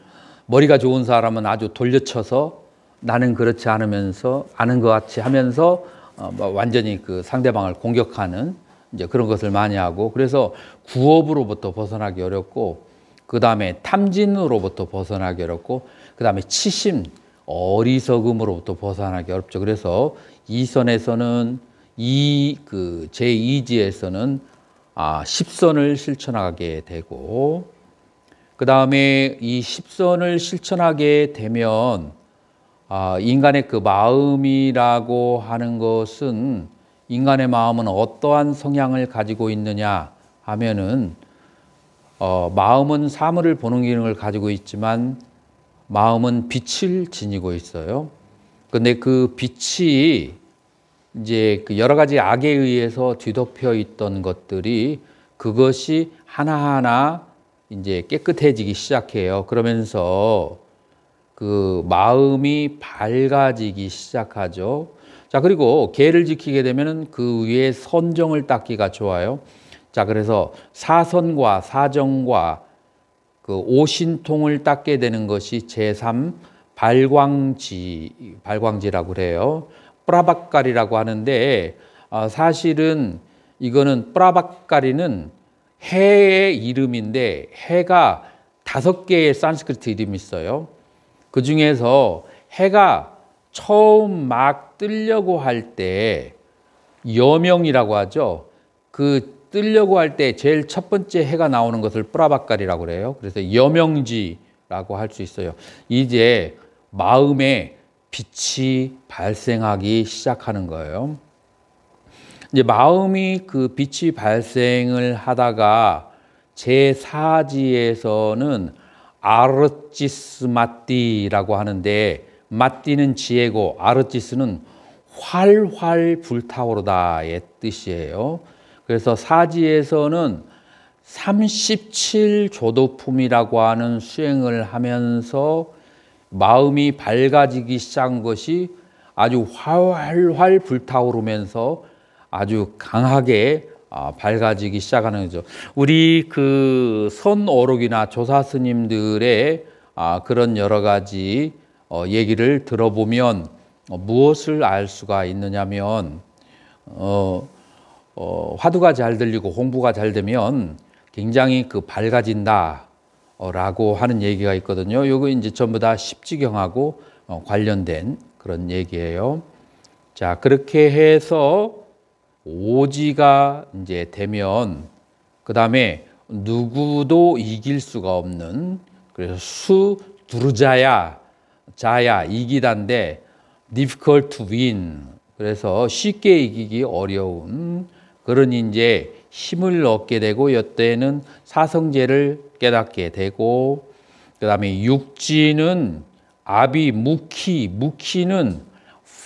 머리가 좋은 사람은 아주 돌려쳐서 나는 그렇지 않으면서 아는 것 같이 하면서 어, 뭐 완전히 그 상대방을 공격하는 이제 그런 것을 많이 하고 그래서 구업으로부터 벗어나기 어렵고 그 다음에 탐진으로부터 벗어나기 어렵고 그 다음에 치심 어리석음으로부터 벗어나기 어렵죠. 그래서 2선에서는 이 그 제2지에서는 아, 10선을 실천하게 되고 그 다음에 이 10선을 실천하게 되면 아, 인간의 그 마음이라고 하는 것은 인간의 마음은 어떠한 성향을 가지고 있느냐 하면은 어, 마음은 사물을 보는 기능을 가지고 있지만 마음은 빛을 지니고 있어요. 그런데그 빛이 이제 그 여러 가지 악에 의해서 뒤덮여 있던 것들이 그것이 하나하나 이제 깨끗해지기 시작해요. 그러면서 그 마음이 밝아지기 시작하죠. 자, 그리고 계를 지키게 되면 그 위에 선정을 닦기가 좋아요. 자, 그래서 사선과 사정과 그 오신통을 닦게 되는 것이 제3 발광지, 발광지라고 그래요. 뿌라박갈이라고 하는데 어, 사실은 이거는 뿌라박갈이는 해의 이름인데 해가 다섯 개의 산스크리트 이름이 있어요. 그 중에서 해가 처음 막 뜨려고 할 때 여명이라고 하죠. 그 뜨려고 할 때 제일 첫 번째 해가 나오는 것을 뿌라박갈이라고 그래요. 그래서 여명지라고 할 수 있어요. 이제 마음에 빛이 발생하기 시작하는 거예요. 이제 마음이 그 빛이 발생을 하다가 제 사지에서는 아르지스 마띠라고 하는데 마띠는 지혜고 아르지스는 활활 불타오르다의 뜻이에요. 그래서 사지에서는 37조도품이라고 하는 수행을 하면서 마음이 밝아지기 시작한 것이 아주 활활 불타오르면서 아주 강하게 아, 밝아지기 시작하는 거죠. 우리 그 선어록이나 조사 스님들의 아, 그런 여러 가지 어, 얘기를 들어보면 어, 무엇을 알 수가 있느냐면 어, 어, 화두가 잘 들리고 공부가 잘 되면 굉장히 그 밝아진다 어, 라고 하는 얘기가 있거든요. 요거 이제 전부 다 십지경하고 어, 관련된 그런 얘기예요. 자, 그렇게 해서 오지가 이제 되면 그 다음에 누구도 이길 수가 없는 그래서 수 두르자야 자야 이기단데 difficult to win 그래서 쉽게 이기기 어려운 그런 이제 힘을 얻게 되고 이때는 사성제를 깨닫게 되고 그 다음에 육지는 아비, 무키, 무키는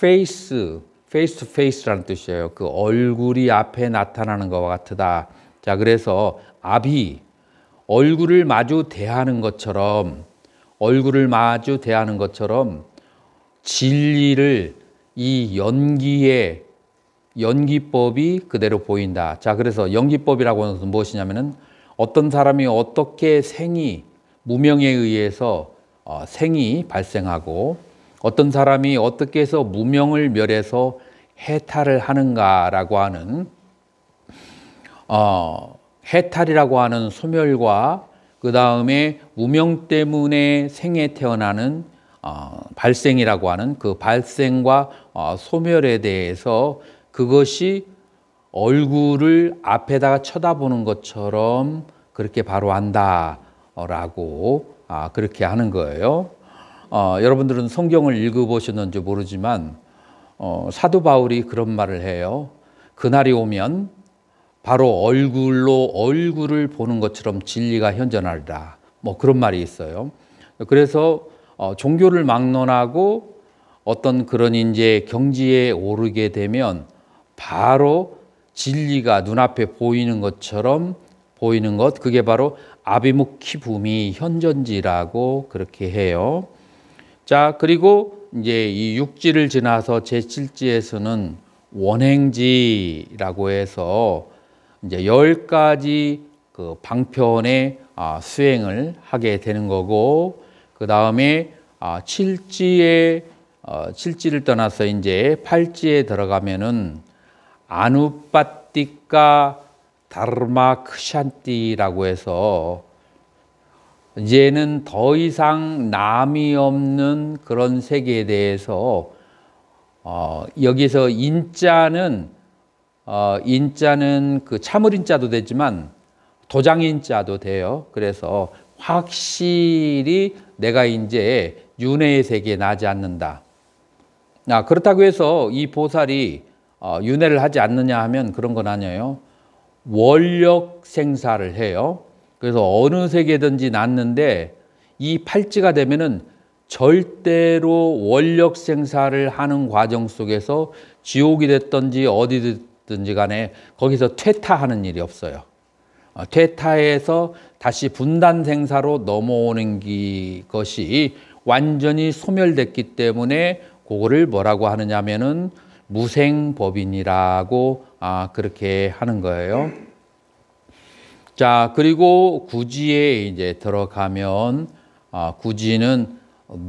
페이스, 페이스 투 페이스라는 뜻이에요. 그 얼굴이 앞에 나타나는 것과 같다. 자, 그래서 아비, 얼굴을 마주 대하는 것처럼 얼굴을 마주 대하는 것처럼 진리를 이 연기에 연기법이 그대로 보인다. 자, 그래서 연기법이라고 하는 것은 무엇이냐면은 어떤 사람이 어떻게 생이 무명에 의해서 어, 생이 발생하고 어떤 사람이 어떻게 해서 무명을 멸해서 해탈을 하는가라고 하는 어, 해탈이라고 하는 소멸과 그 다음에 무명 때문에 생에 태어나는 어, 발생이라고 하는 그 발생과 어, 소멸에 대해서 그것이 얼굴을 앞에다가 쳐다보는 것처럼 그렇게 바로 안다라고 아, 그렇게 하는 거예요. 어, 여러분들은 성경을 읽어보셨는지 모르지만 어, 사도 바울이 그런 말을 해요. 그날이 오면 바로 얼굴로 얼굴을 보는 것처럼 진리가 현전하리라. 뭐 그런 말이 있어요. 그래서 어, 종교를 막론하고 어떤 그런 이제 경지에 오르게 되면 바로 진리가 눈앞에 보이는 것처럼 보이는 것 그게 바로 아비무키 붐이 현전지라고 그렇게 해요. 자, 그리고 이제 이 육지를 지나서 제7지에서는 원행지라고 해서 이제 열 가지 그 방편의 아, 수행을 하게 되는 거고 그 다음에 아, 칠지에 어, 칠지를 떠나서 이제 팔지에 들어가면은 아누빠띠까 다르마크샨띠라고 해서 이제는 더 이상 남이 없는 그런 세계에 대해서 어, 여기서 인자는 어, 인자는 그 참을인자도 되지만 도장인자도 돼요. 그래서 확실히 내가 이제 윤회의 세계에 나지 않는다. 아, 그렇다고 해서 이 보살이 어, 윤회를 하지 않느냐 하면 그런 건 아니에요. 원력 생사를 해요. 그래서 어느 세계든지 났는데 이 팔찌가 되면은 절대로 원력 생사를 하는 과정 속에서 지옥이 됐든지 어디든지 간에 거기서 퇴타하는 일이 없어요. 어, 퇴타에서 다시 분단 생사로 넘어오는 것이 완전히 소멸됐기 때문에 그거를 뭐라고 하느냐면은 무생법인이라고 아, 그렇게 하는 거예요. 자, 그리고 구지에 이제 들어가면 아, 구지는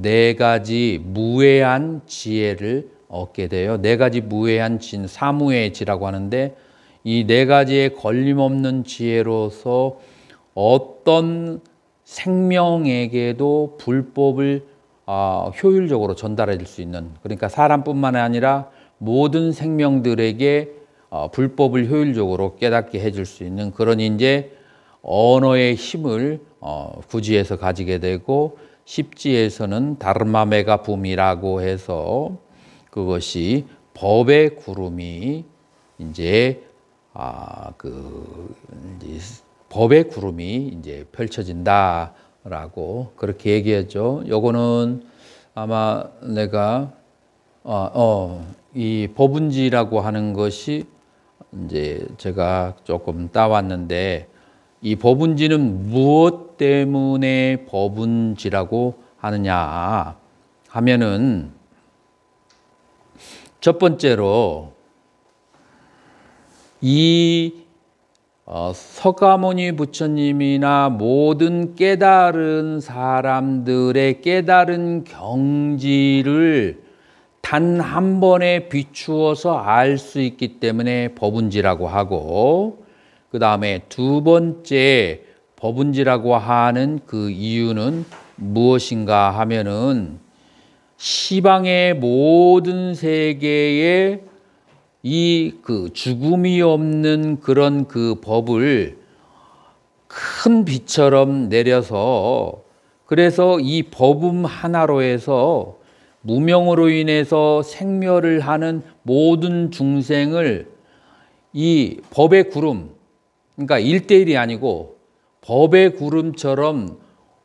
네 가지 무해한 지혜를 얻게 돼요. 네 가지 무해한 진, 사무의 지라고 하는데 이 네 가지의 걸림없는 지혜로서 어떤 생명에게도 불법을 어, 효율적으로 전달해 줄 수 있는 그러니까 사람뿐만 아니라 모든 생명들에게 어, 불법을 효율적으로 깨닫게 해줄 수 있는 그런 이제 언어의 힘을 어, 구지에서 가지게 되고 십지에서는 다르마메가 붐이라고 해서 그것이 법의 구름이 이제 아그 법의 구름이 이제 펼쳐진다라고 그렇게 얘기했죠. 요거는 아마 내가 어, 어이 법운지라고 하는 것이 이제 제가 조금 따왔는데 이 법운지는 무엇 때문에 법운지라고 하느냐 하면은 첫 번째로 이 어, 석가모니 부처님이나 모든 깨달은 사람들의 깨달은 경지를 단한 번에 비추어서 알 수 있기 때문에 법운지라고 하고 그 다음에 두 번째 법운지라고 하는 그 이유는 무엇인가 하면은 시방의 모든 세계에 이 그 죽음이 없는 그런 그 법을 큰빛처럼 내려서 그래서 이 법음 하나로 해서 무명으로 인해서 생멸을 하는 모든 중생을 이 법의 구름, 그러니까 일대일이 아니고 법의 구름처럼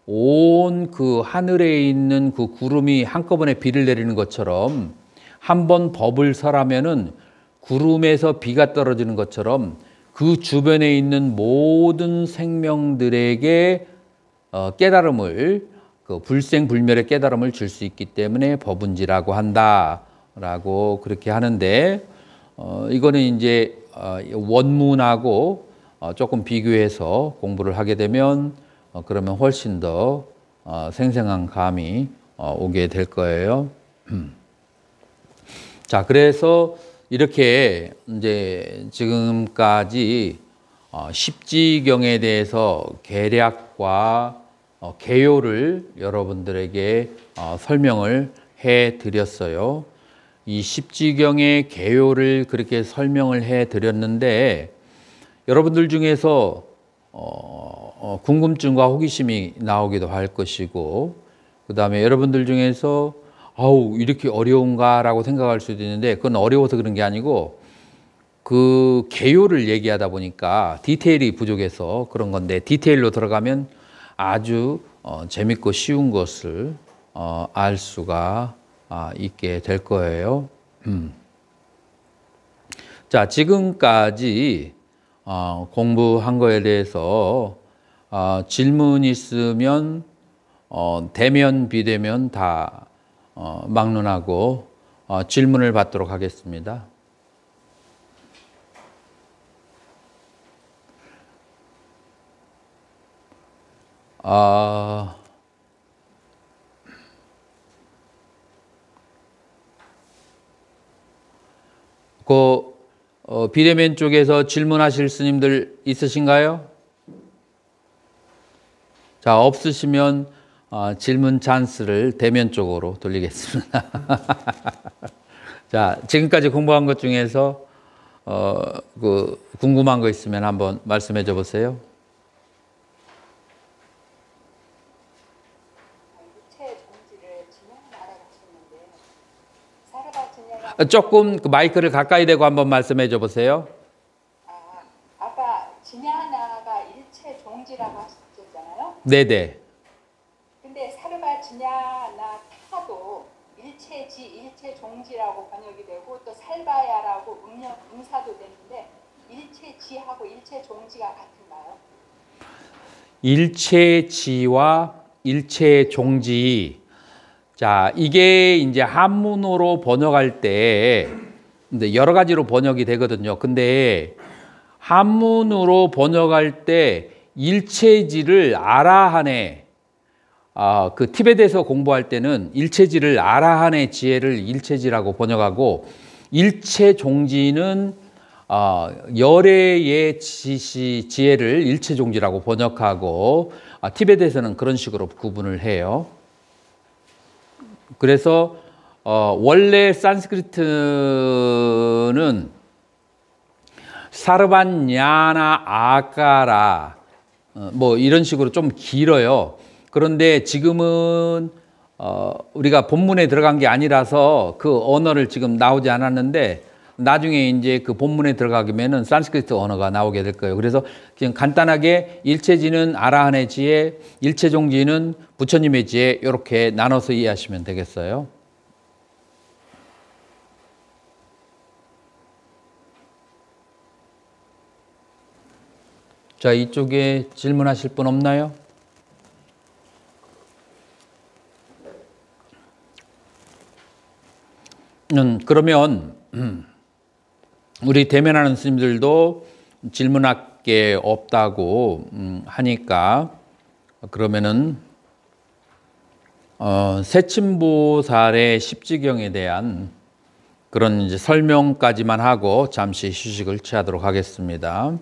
온 그 하늘에 있는 그 구름이 한꺼번에 비를 내리는 것처럼 한 번 법을 설하면은 구름에서 비가 떨어지는 것처럼 그 주변에 있는 모든 생명들에게 어, 깨달음을 그 불생불멸의 깨달음을 줄 수 있기 때문에 법은지라고 한다라고 그렇게 하는데 어, 이거는 이제 어, 원문하고 어, 조금 비교해서 공부를 하게 되면 어, 그러면 훨씬 더 생생한 감이 오게 될 거예요. 자, 그래서 이렇게 이제 지금까지 십지경에 대해서 계략과 어, 개요를 여러분들에게 어, 설명을 해 드렸어요. 이 십지경의 개요를 그렇게 설명을 해 드렸는데 여러분들 중에서 어, 궁금증과 호기심이 나오기도 할 것이고 그 다음에 여러분들 중에서 아우 이렇게 어려운가라고 생각할 수도 있는데 그건 어려워서 그런 게 아니고 그 개요를 얘기하다 보니까 디테일이 부족해서 그런 건데 디테일로 들어가면 아주 어, 재밌고 쉬운 것을 어, 알 수가 아, 있게 될 거예요. 음. 자, 지금까지 어, 공부한 거에 대해서 어, 질문 있으면 어, 대면, 비대면 다 어, 막론하고 어, 질문을 받도록 하겠습니다. 아, 그 어, 비대면 쪽에서 질문하실 스님들 있으신가요? 자, 없으시면 어, 질문 찬스를 대면 쪽으로 돌리겠습니다. 자, 지금까지 공부한 것 중에서 어, 그 궁금한 거 있으면 한번 말씀해 줘 보세요. 조금 그 마이크를 가까이 대고 한번 말씀해 줘 보세요. 아, 아까 진야 하나가 일체 종지라고 하셨잖아요. 네네. 근데 사르바 진야 나 타도 일체지 일체 종지라고 번역이 되고 또 살바야라고 음력 음사도 되는데 일체지하고 일체 종지가 같은가요? 일체지와 일체 종지 자, 이게 이제 한문으로 번역할 때 이제 여러 가지로 번역이 되거든요. 근데 한문으로 번역할 때 일체지를 아라한의 아, 그 티벳에서 공부할 때는 일체지를 아라한의 지혜를 일체지라고 번역하고 일체 종지는 어, 열애의 지시, 지혜를 일체 종지라고 번역하고 아, 티벳에서는 그런 식으로 구분을 해요. 그래서 어, 원래 산스크리트는 사르반야나 아까라 어, 뭐 이런 식으로 좀 길어요. 그런데 지금은 어, 우리가 본문에 들어간 게 아니라서 그 언어를 지금 나오지 않았는데 나중에 이제 그 본문에 들어가면은 산스크리트 언어가 나오게 될 거예요. 그래서 그냥 간단하게 일체지는 아라한의 지에, 일체종지는 부처님의 지에 이렇게 나눠서 이해하시면 되겠어요. 자, 이쪽에 질문하실 분 없나요? 음, 그러면 음, 우리 대면하는 스님들도 질문할 게 없다고 음, 하니까 그러면은 어, 세침보살의 십지경에 대한 그런 설명까지만 하고 잠시 휴식을 취하도록 하겠습니다.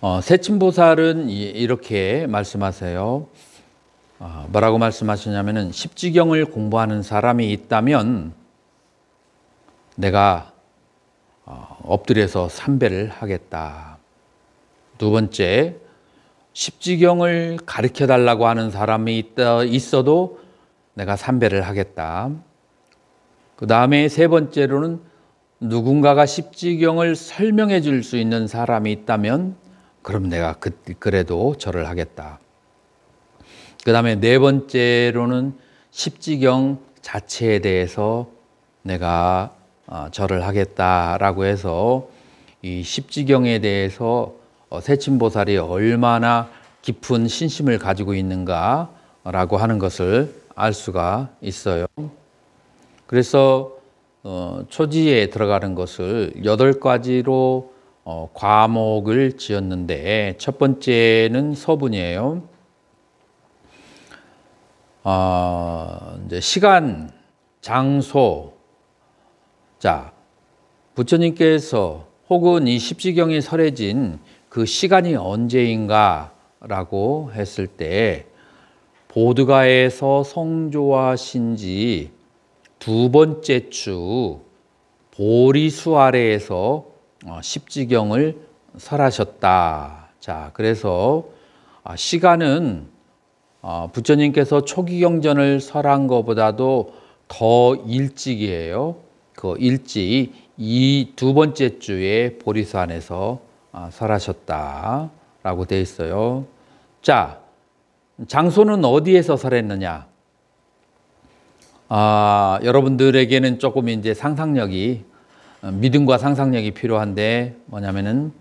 어, 세침보살은 이렇게 말씀하세요. 어, 뭐라고 말씀하시냐면은 십지경을 공부하는 사람이 있다면 내가 어, 엎드려서 삼배를 하겠다. 두 번째, 십지경을 가르쳐 달라고 하는 사람이 있다, 있어도 내가 삼배를 하겠다. 그 다음에 세 번째로는 누군가가 십지경을 설명해 줄 수 있는 사람이 있다면 그럼 내가 그, 그래도 절을 하겠다. 그 다음에 네 번째로는 십지경 자체에 대해서 내가 어, 절을 하겠다라고 해서 이 십지경에 대해서 세침보살이 어, 얼마나 깊은 신심을 가지고 있는가라고 하는 것을 알 수가 있어요. 그래서 어, 초지에 들어가는 것을 여덟 가지로 과목을 지었는데 첫 번째는 서분이에요. 어, 이제 시간, 장소, 자, 부처님께서 혹은 이 십지경이 설해진 그 시간이 언제인가라고 했을 때 보드가에서 성조하신 지두 번째 주 보리수 아래에서 어, 십지경을 설하셨다. 자, 그래서 아, 시간은 어, 부처님께서 초기경전을 설한 것보다도 더 일찍이에요. 그 일찍 이두 번째 주에 보리수안에서 아, 설하셨다라고 돼 있어요. 자, 장소는 어디에서 설했느냐? 아, 여러분들에게는 조금 이제 상상력이 어, 믿음과 상상력이 필요한데 뭐냐면은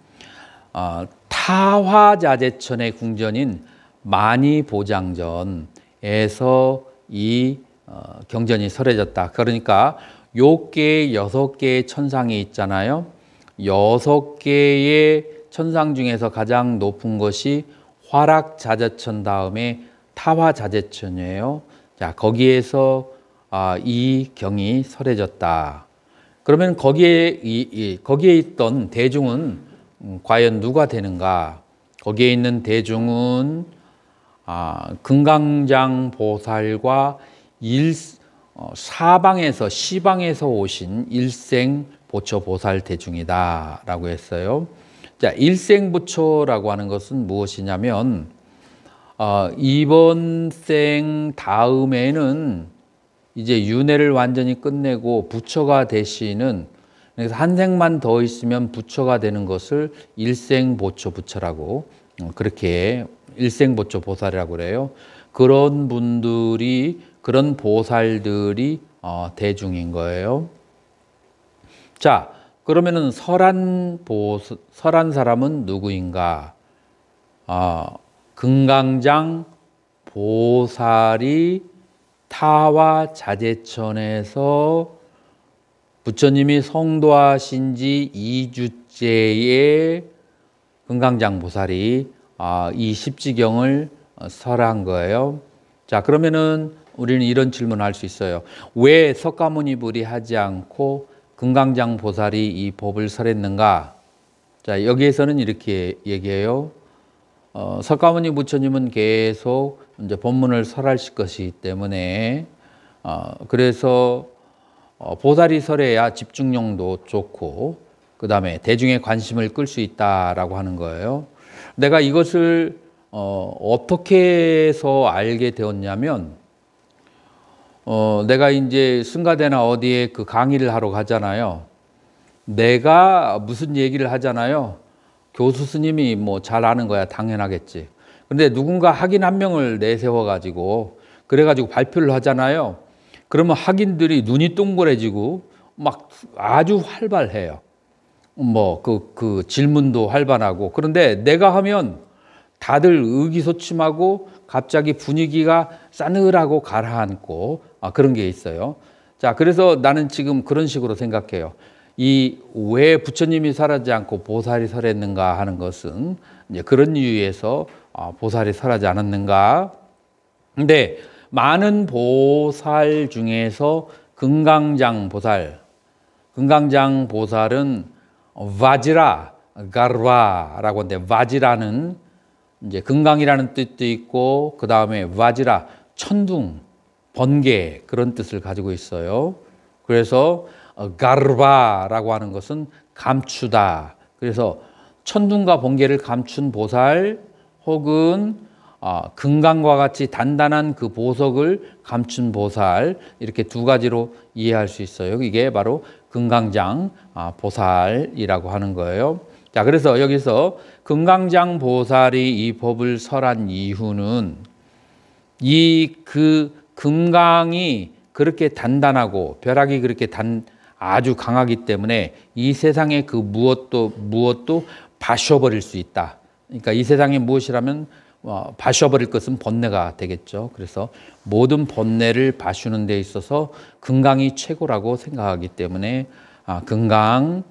어, 타화자재천의 궁전인 마니보장전에서 이 어, 경전이 설해졌다. 그러니까 요게 여섯 개의 천상이 있잖아요. 여섯 개의 천상 중에서 가장 높은 것이 화락자재천 다음에 타화자재천이에요. 자, 거기에서 아, 이 경이 설해졌다. 그러면 거기에 이, 이, 거기에 있던 대중은 음, 과연 누가 되는가? 거기에 있는 대중은 아, 금강장 보살과 일, 어, 사방에서 시방에서 오신 일생 보초 보살 대중이다라고 했어요. 자, 일생 부처라고 하는 것은 무엇이냐면 어, 이번 생 다음에는 이제 윤회를 완전히 끝내고 부처가 되시는 그래서 한 생만 더 있으면 부처가 되는 것을 일생 보초 부처라고 음, 그렇게 일생 보초 보살이라고 그래요. 그런 분들이 그런 보살들이 어, 대중인 거예요. 자, 그러면은 설한 보 설한 사람은 누구인가? 어, 금강장 보살이 타와 자제천에서 부처님이 성도하신 지 2주째에 금강장 보살이 아, 이 십지경을 어, 설한 거예요. 자, 그러면은 우리는 이런 질문을 할 수 있어요. 왜 석가모니 불이 하지 않고 금강장 보살이 이 법을 설했는가? 자, 여기에서는 이렇게 얘기해요. 어, 석가모니 부처님은 계속 이제 법문을 설하실 것이기 때문에 어, 그래서 어, 보살이 설해야 집중력도 좋고 그 다음에 대중의 관심을 끌 수 있다라고 하는 거예요. 내가 이것을 어, 어떻게 해서 알게 되었냐면 어, 내가 이제 승가대나 어디에 그 강의를 하러 가잖아요. 내가 무슨 얘기를 하잖아요. 교수 스님이 뭐 잘 아는 거야. 당연하겠지. 근데 누군가 학인 한 명을 내세워가지고, 그래가지고 발표를 하잖아요. 그러면 학인들이 눈이 동그래지고 막 아주 활발해요. 뭐, 그, 그 질문도 활발하고. 그런데 내가 하면 다들 의기소침하고 갑자기 분위기가 싸늘하고 가라앉고 아, 그런 게 있어요. 자, 그래서 나는 지금 그런 식으로 생각해요. 이 왜 부처님이 살아지 않고 보살이 설했는가 하는 것은 이제 그런 이유에서 아, 보살이 설하지 않았는가. 근데 많은 보살 중에서 금강장 보살, 금강장 보살은 와지라 어, 가르와라고 하는데 와지라는 이제 금강이라는 뜻도 있고 그 다음에 와지라 천둥 번개 그런 뜻을 가지고 있어요. 그래서 가르바라고 어, 하는 것은 감추다. 그래서 천둥과 번개를 감춘 보살 혹은 어, 금강과 같이 단단한 그 보석을 감춘 보살 이렇게 두 가지로 이해할 수 있어요. 이게 바로 금강장 아, 보살이라고 하는 거예요. 자, 그래서 여기서 금강장 보살이 이 법을 설한 이유는 이 그 금강이 그렇게 단단하고 벼락이 그렇게 단 아주 강하기 때문에 이 세상의 그 무엇도 무엇도 바셔버릴 수 있다. 그러니까 이 세상에 무엇이라면 바셔버릴 어, 것은 번뇌가 되겠죠. 그래서 모든 번뇌를 바슈는 데 있어서 금강이 최고라고 생각하기 때문에 아, 금강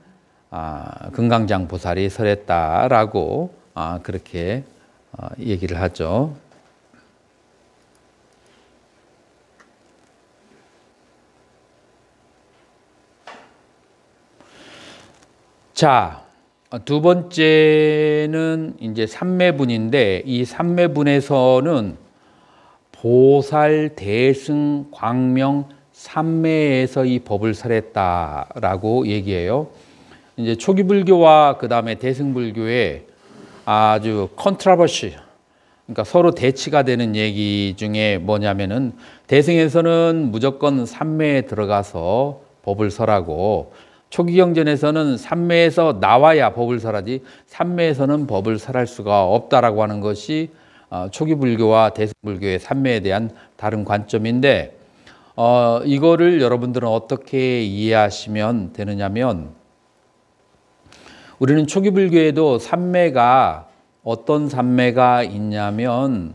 아, 금강장 보살이 설했다라고 아, 그렇게 어, 얘기를 하죠. 자, 두 번째는 이제 삼매분인데 이 삼매분에서는 보살 대승 광명 삼매에서 이 법을 설했다라고 얘기해요. 이제 초기 불교와 그 다음에 대승 불교의 아주 컨트라버시 그러니까 서로 대치가 되는 얘기 중에 뭐냐면은 대승에서는 무조건 삼매에 들어가서 법을 설하고 초기 경전에서는 삼매에서 나와야 법을 설하지 삼매에서는 법을 설할 수가 없다라고 하는 것이 어, 초기 불교와 대승 불교의 삼매에 대한 다른 관점인데 어, 이거를 여러분들은 어떻게 이해하시면 되느냐면 우리는 초기 불교에도 삼매가 어떤 삼매가 있냐면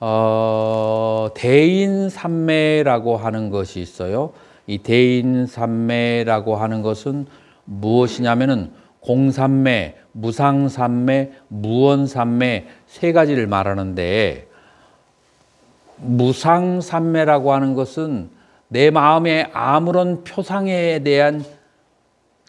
어, 대인 삼매라고 하는 것이 있어요. 이 대인 삼매라고 하는 것은 무엇이냐면은 공삼매, 무상삼매, 무원삼매 세 가지를 말하는데 무상삼매라고 하는 것은 내 마음에 아무런 표상에 대한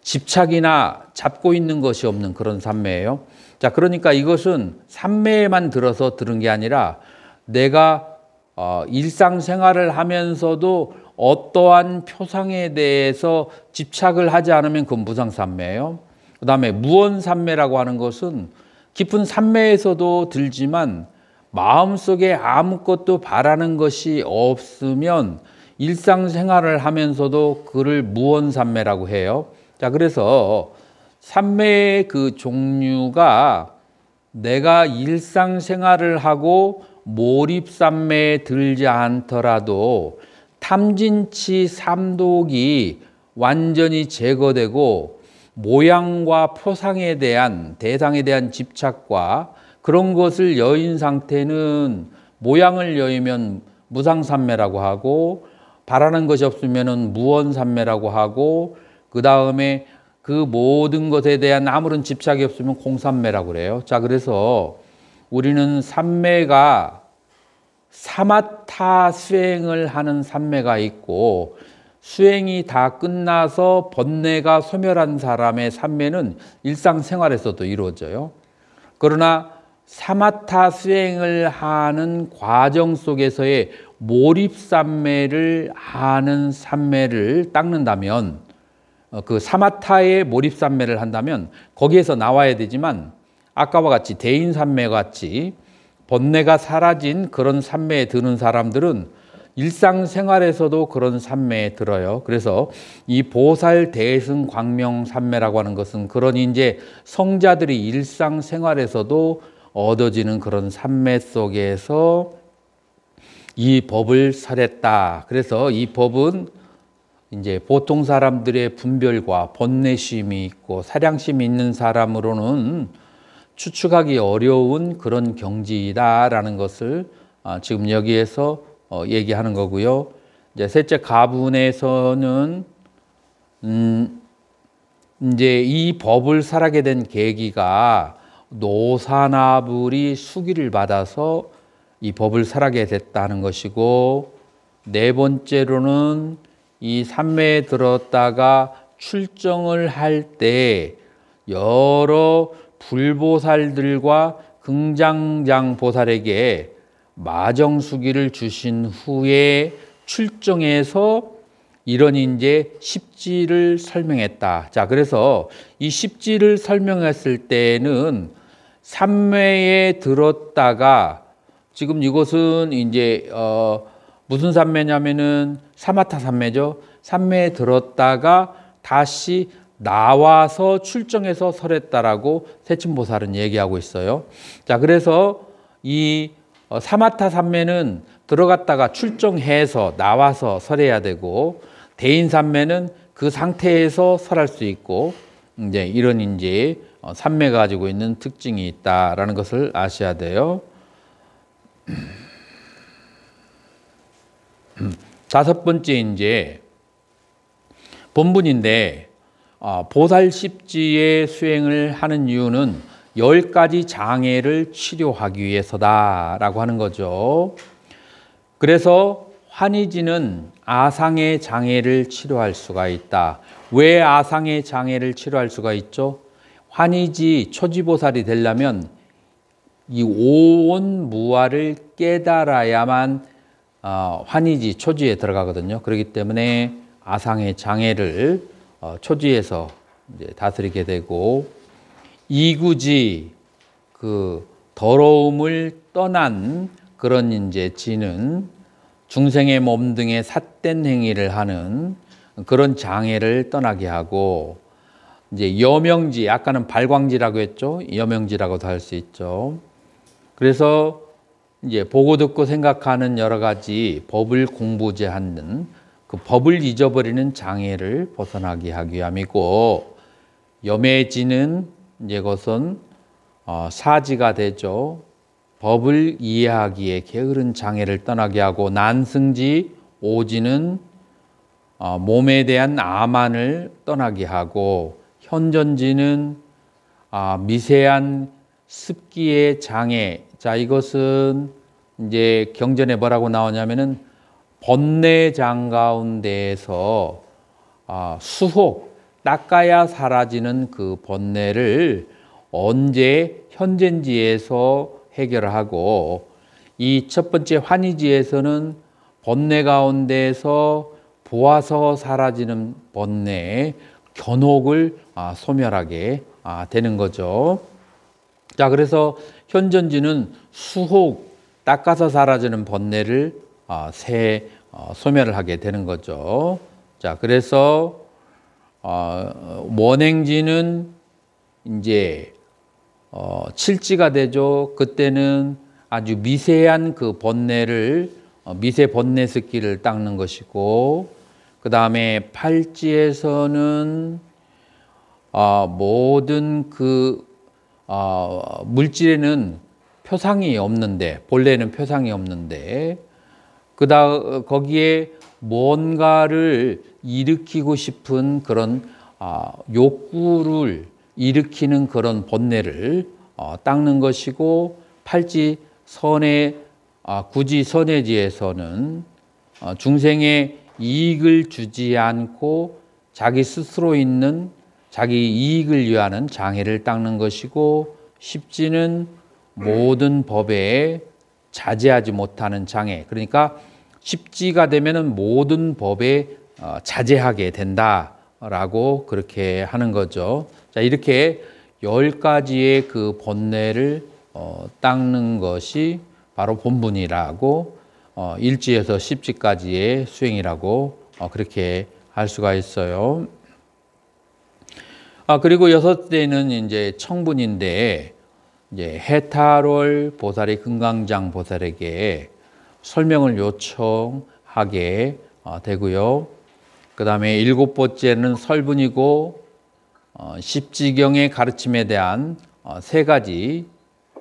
집착이나 잡고 있는 것이 없는 그런 삼매예요. 자, 그러니까 이것은 삼매에만 들어서 들은 게 아니라 내가 어, 일상생활을 하면서도 어떠한 표상에 대해서 집착을 하지 않으면 그건 무상삼매예요. 그 다음에 무언삼매라고 하는 것은 깊은 삼매에서도 들지만 마음속에 아무것도 바라는 것이 없으면 일상생활을 하면서도 그를 무언삼매라고 해요. 자, 그래서 삼매의 그 종류가 내가 일상생활을 하고 몰입삼매에 들지 않더라도 탐진치 삼독이 완전히 제거되고 모양과 포상에 대한 대상에 대한 집착과 그런 것을 여인 상태는 모양을 여의면 무상삼매라고 하고 바라는 것이 없으면 무원삼매라고 하고 그 다음에 그 모든 것에 대한 아무런 집착이 없으면 공산매라고 그래요. 자, 그래서 우리는 삼매가 사마타 수행을 하는 삼매가 있고 수행이 다 끝나서 번뇌가 소멸한 사람의 삼매는 일상생활에서도 이루어져요. 그러나 사마타 수행을 하는 과정 속에서의 몰입삼매를 하는 삼매를 닦는다면 어, 그 사마타의 몰입산매를 한다면 거기에서 나와야 되지만 아까와 같이 대인산매 와 같이 번뇌가 사라진 그런 산매에 드는 사람들은 일상생활에서도 그런 산매에 들어요. 그래서 이 보살 대승 광명 산매라고 하는 것은 그런 이제 성자들이 일상생활에서도 얻어지는 그런 산매 속에서 이 법을 설했다. 그래서 이 법은 이제 보통 사람들의 분별과 번뇌심이 있고 사량심이 있는 사람으로는 추측하기 어려운 그런 경지다라는 것을 아, 지금 여기에서 어, 얘기하는 거고요. 이제 셋째 가분에서는 음 이제 이 법을 살아게 된 계기가 노사나불이 수기를 받아서 이 법을 살아게 됐다는 것이고 네 번째로는 이 산매에 들었다가 출정을 할 때 여러 불보살들과 긍장장 보살에게 마정수기를 주신 후에 출정해서 이런 이제 십지를 설명했다. 자, 그래서 이 십지를 설명했을 때는 삼매에 들었다가 지금 이것은 이제 어 무슨 산매냐면은 사마타 산매죠. 산매에 들었다가 다시 나와서 출정해서 설했다라고 세침보살은 얘기하고 있어요. 자, 그래서 이 어, 사마타 산매는 들어갔다가 출정해서 나와서 설해야 되고 대인 산매는 그 상태에서 설할 수 있고 이제 이런 인제 산매가 어, 가지고 있는 특징이 있다라는 것을 아셔야 돼요. 다섯 번째 이제 본분인데 아, 보살십지의 수행을 하는 이유는 열 가지 장애를 치료하기 위해서다라고 하는 거죠. 그래서 환희지는 아상의 장애를 치료할 수가 있다. 왜 아상의 장애를 치료할 수가 있죠? 환희지 초지보살이 되려면 이 오온 무아를 깨달아야만 아, 환희지 초지에 들어가거든요. 그렇기 때문에 아상의 장애를 어, 초지에서 다스리게 되고 이구지 그 더러움을 떠난 그런 이제 지는 중생의 몸 등의 삿된 행위를 하는 그런 장애를 떠나게 하고 이제 여명지 아까는 발광지라고 했죠 여명지라고도 할 수 있죠 그래서 이제 보고 듣고 생각하는 여러 가지 법을 공부제하는 그 법을 잊어버리는 장애를 벗어나게 하기 위함이고 염해지는 이 것은 어, 사지가 되죠. 법을 이해하기에 게으른 장애를 떠나게 하고 난승지 오지는 어, 몸에 대한 아만을 떠나게 하고 현전지는 아, 미세한 습기의 장애 자, 이것은 이제 경전에 뭐라고 나오냐면은 번내장 가운데에서 아, 수호 닦아야 사라지는 그 번뇌를 언제 현젠지에서 해결하고 이 첫 번째 환희지에서는 번뇌 가운데에서 보아서 사라지는 번뇌, 견옥을 아, 소멸하게 아, 되는 거죠. 자, 그래서 현전지는 수혹 닦아서 사라지는 번뇌를 아, 새 어, 소멸을 하게 되는 거죠. 자, 그래서 어, 원행지는 이제 어, 칠지가 되죠. 그때는 아주 미세한 그 번뇌를 미세 번뇌 습기를 닦는 것이고, 그 다음에 팔지에서는 아, 모든 그 어, 물질에는 표상이 없는데 본래는 표상이 없는데 그다 거기에 뭔가를 일으키고 싶은 그런 어, 욕구를 일으키는 그런 번뇌를 어, 닦는 것이고 팔찌 선의 아, 굳이 선해지에서는 어, 중생의 이익을 주지 않고 자기 스스로 있는 자기 이익을 위하는 장애를 닦는 것이고 십지는 모든 법에 자제하지 못하는 장애. 그러니까 십지가 되면은 모든 법에 어, 자제하게 된다라고 그렇게 하는 거죠. 자, 이렇게 열 가지의 그본래를 어, 닦는 것이 바로 본분이라고 어, 일지에서 십지까지의 수행이라고 어, 그렇게 할 수가 있어요. 아, 그리고 여섯째는 이제 청분인데, 이제 해탈월 보살이 금강장 보살에게 설명을 요청하게 어, 되고요. 그 다음에 일곱 번째는 설분이고, 어, 십지경의 가르침에 대한 어, 세 가지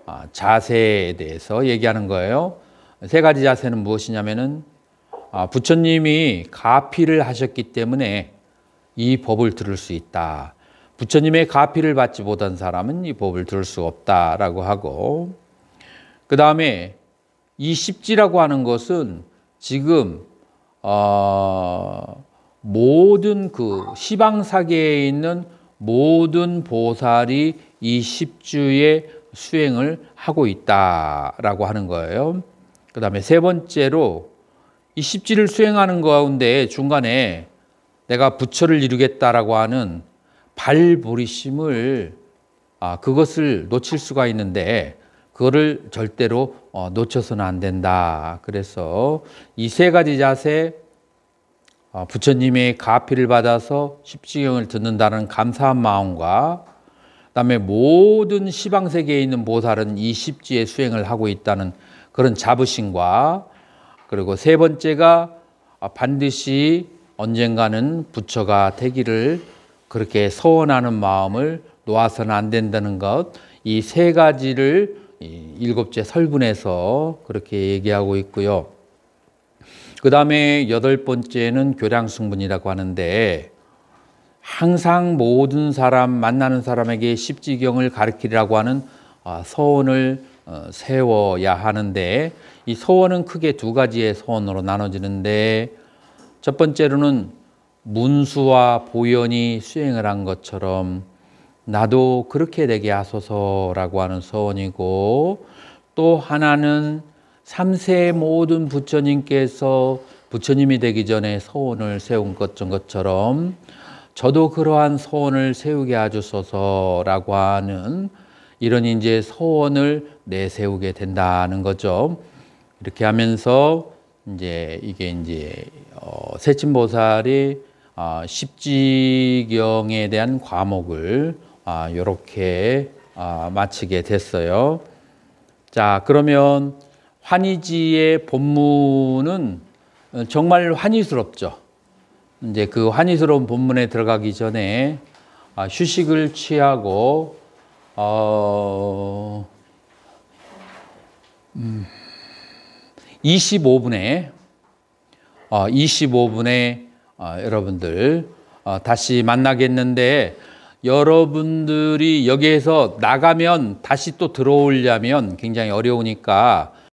아, 자세에 대해서 얘기하는 거예요. 세 가지 자세는 무엇이냐면은 아, 부처님이 가피를 하셨기 때문에 이 법을 들을 수 있다. 부처님의 가피를 받지 못한 사람은 이 법을 들을 수 없다라고 하고 그 다음에 이 십지라고 하는 것은 지금 어, 모든 그 시방사계에 있는 모든 보살이 이 십주의 수행을 하고 있다라고 하는 거예요. 그 다음에 세 번째로 이 십지를 수행하는 가운데 중간에 내가 부처를 이루겠다라고 하는 발부리심을 아, 그것을 놓칠 수가 있는데 그거를 절대로 어, 놓쳐서는 안 된다. 그래서 이 세 가지 자세 어, 부처님의 가피를 받아서 십지경을 듣는다는 감사한 마음과 그다음에 모든 시방 세계에 있는 보살은 이 십지의 수행을 하고 있다는 그런 자부심과 그리고 세 번째가 아, 반드시 언젠가는 부처가 되기를 그렇게 서원하는 마음을 놓아서는 안 된다는 것, 이 세 가지를 일곱째 설분에서 그렇게 얘기하고 있고요. 그 다음에 여덟 번째는 교량승분이라고 하는데 항상 모든 사람, 만나는 사람에게 십지경을 가르키라고 하는 아, 서원을 어, 세워야 하는데 이 서원은 크게 두 가지의 서원으로 나눠지는데 첫 번째로는 문수와 보현이 수행을 한 것처럼 나도 그렇게 되게 하소서라고 하는 서원이고 또 하나는 삼세 모든 부처님께서 부처님이 되기 전에 서원을 세운 것처럼 저도 그러한 서원을 세우게 하주소서라고 하는 이런 이제 서원을 내세우게 된다는 거죠. 이렇게 하면서 이제 이게 이제 어, 세침보살이 아, 십지경에 대한 과목을 아, 이렇게 아, 마치게 됐어요. 자, 그러면 환희지의 본문은 어, 정말 환희스럽죠. 이제 그 환희스러운 본문에 들어가기 전에 아, 휴식을 취하고 어, 음, 25분에 어, 25분에 아, 여러분들 아, 다시 만나겠는데 여러분들이 여기에서 나가면 다시 또 들어오려면 굉장히 어려우니까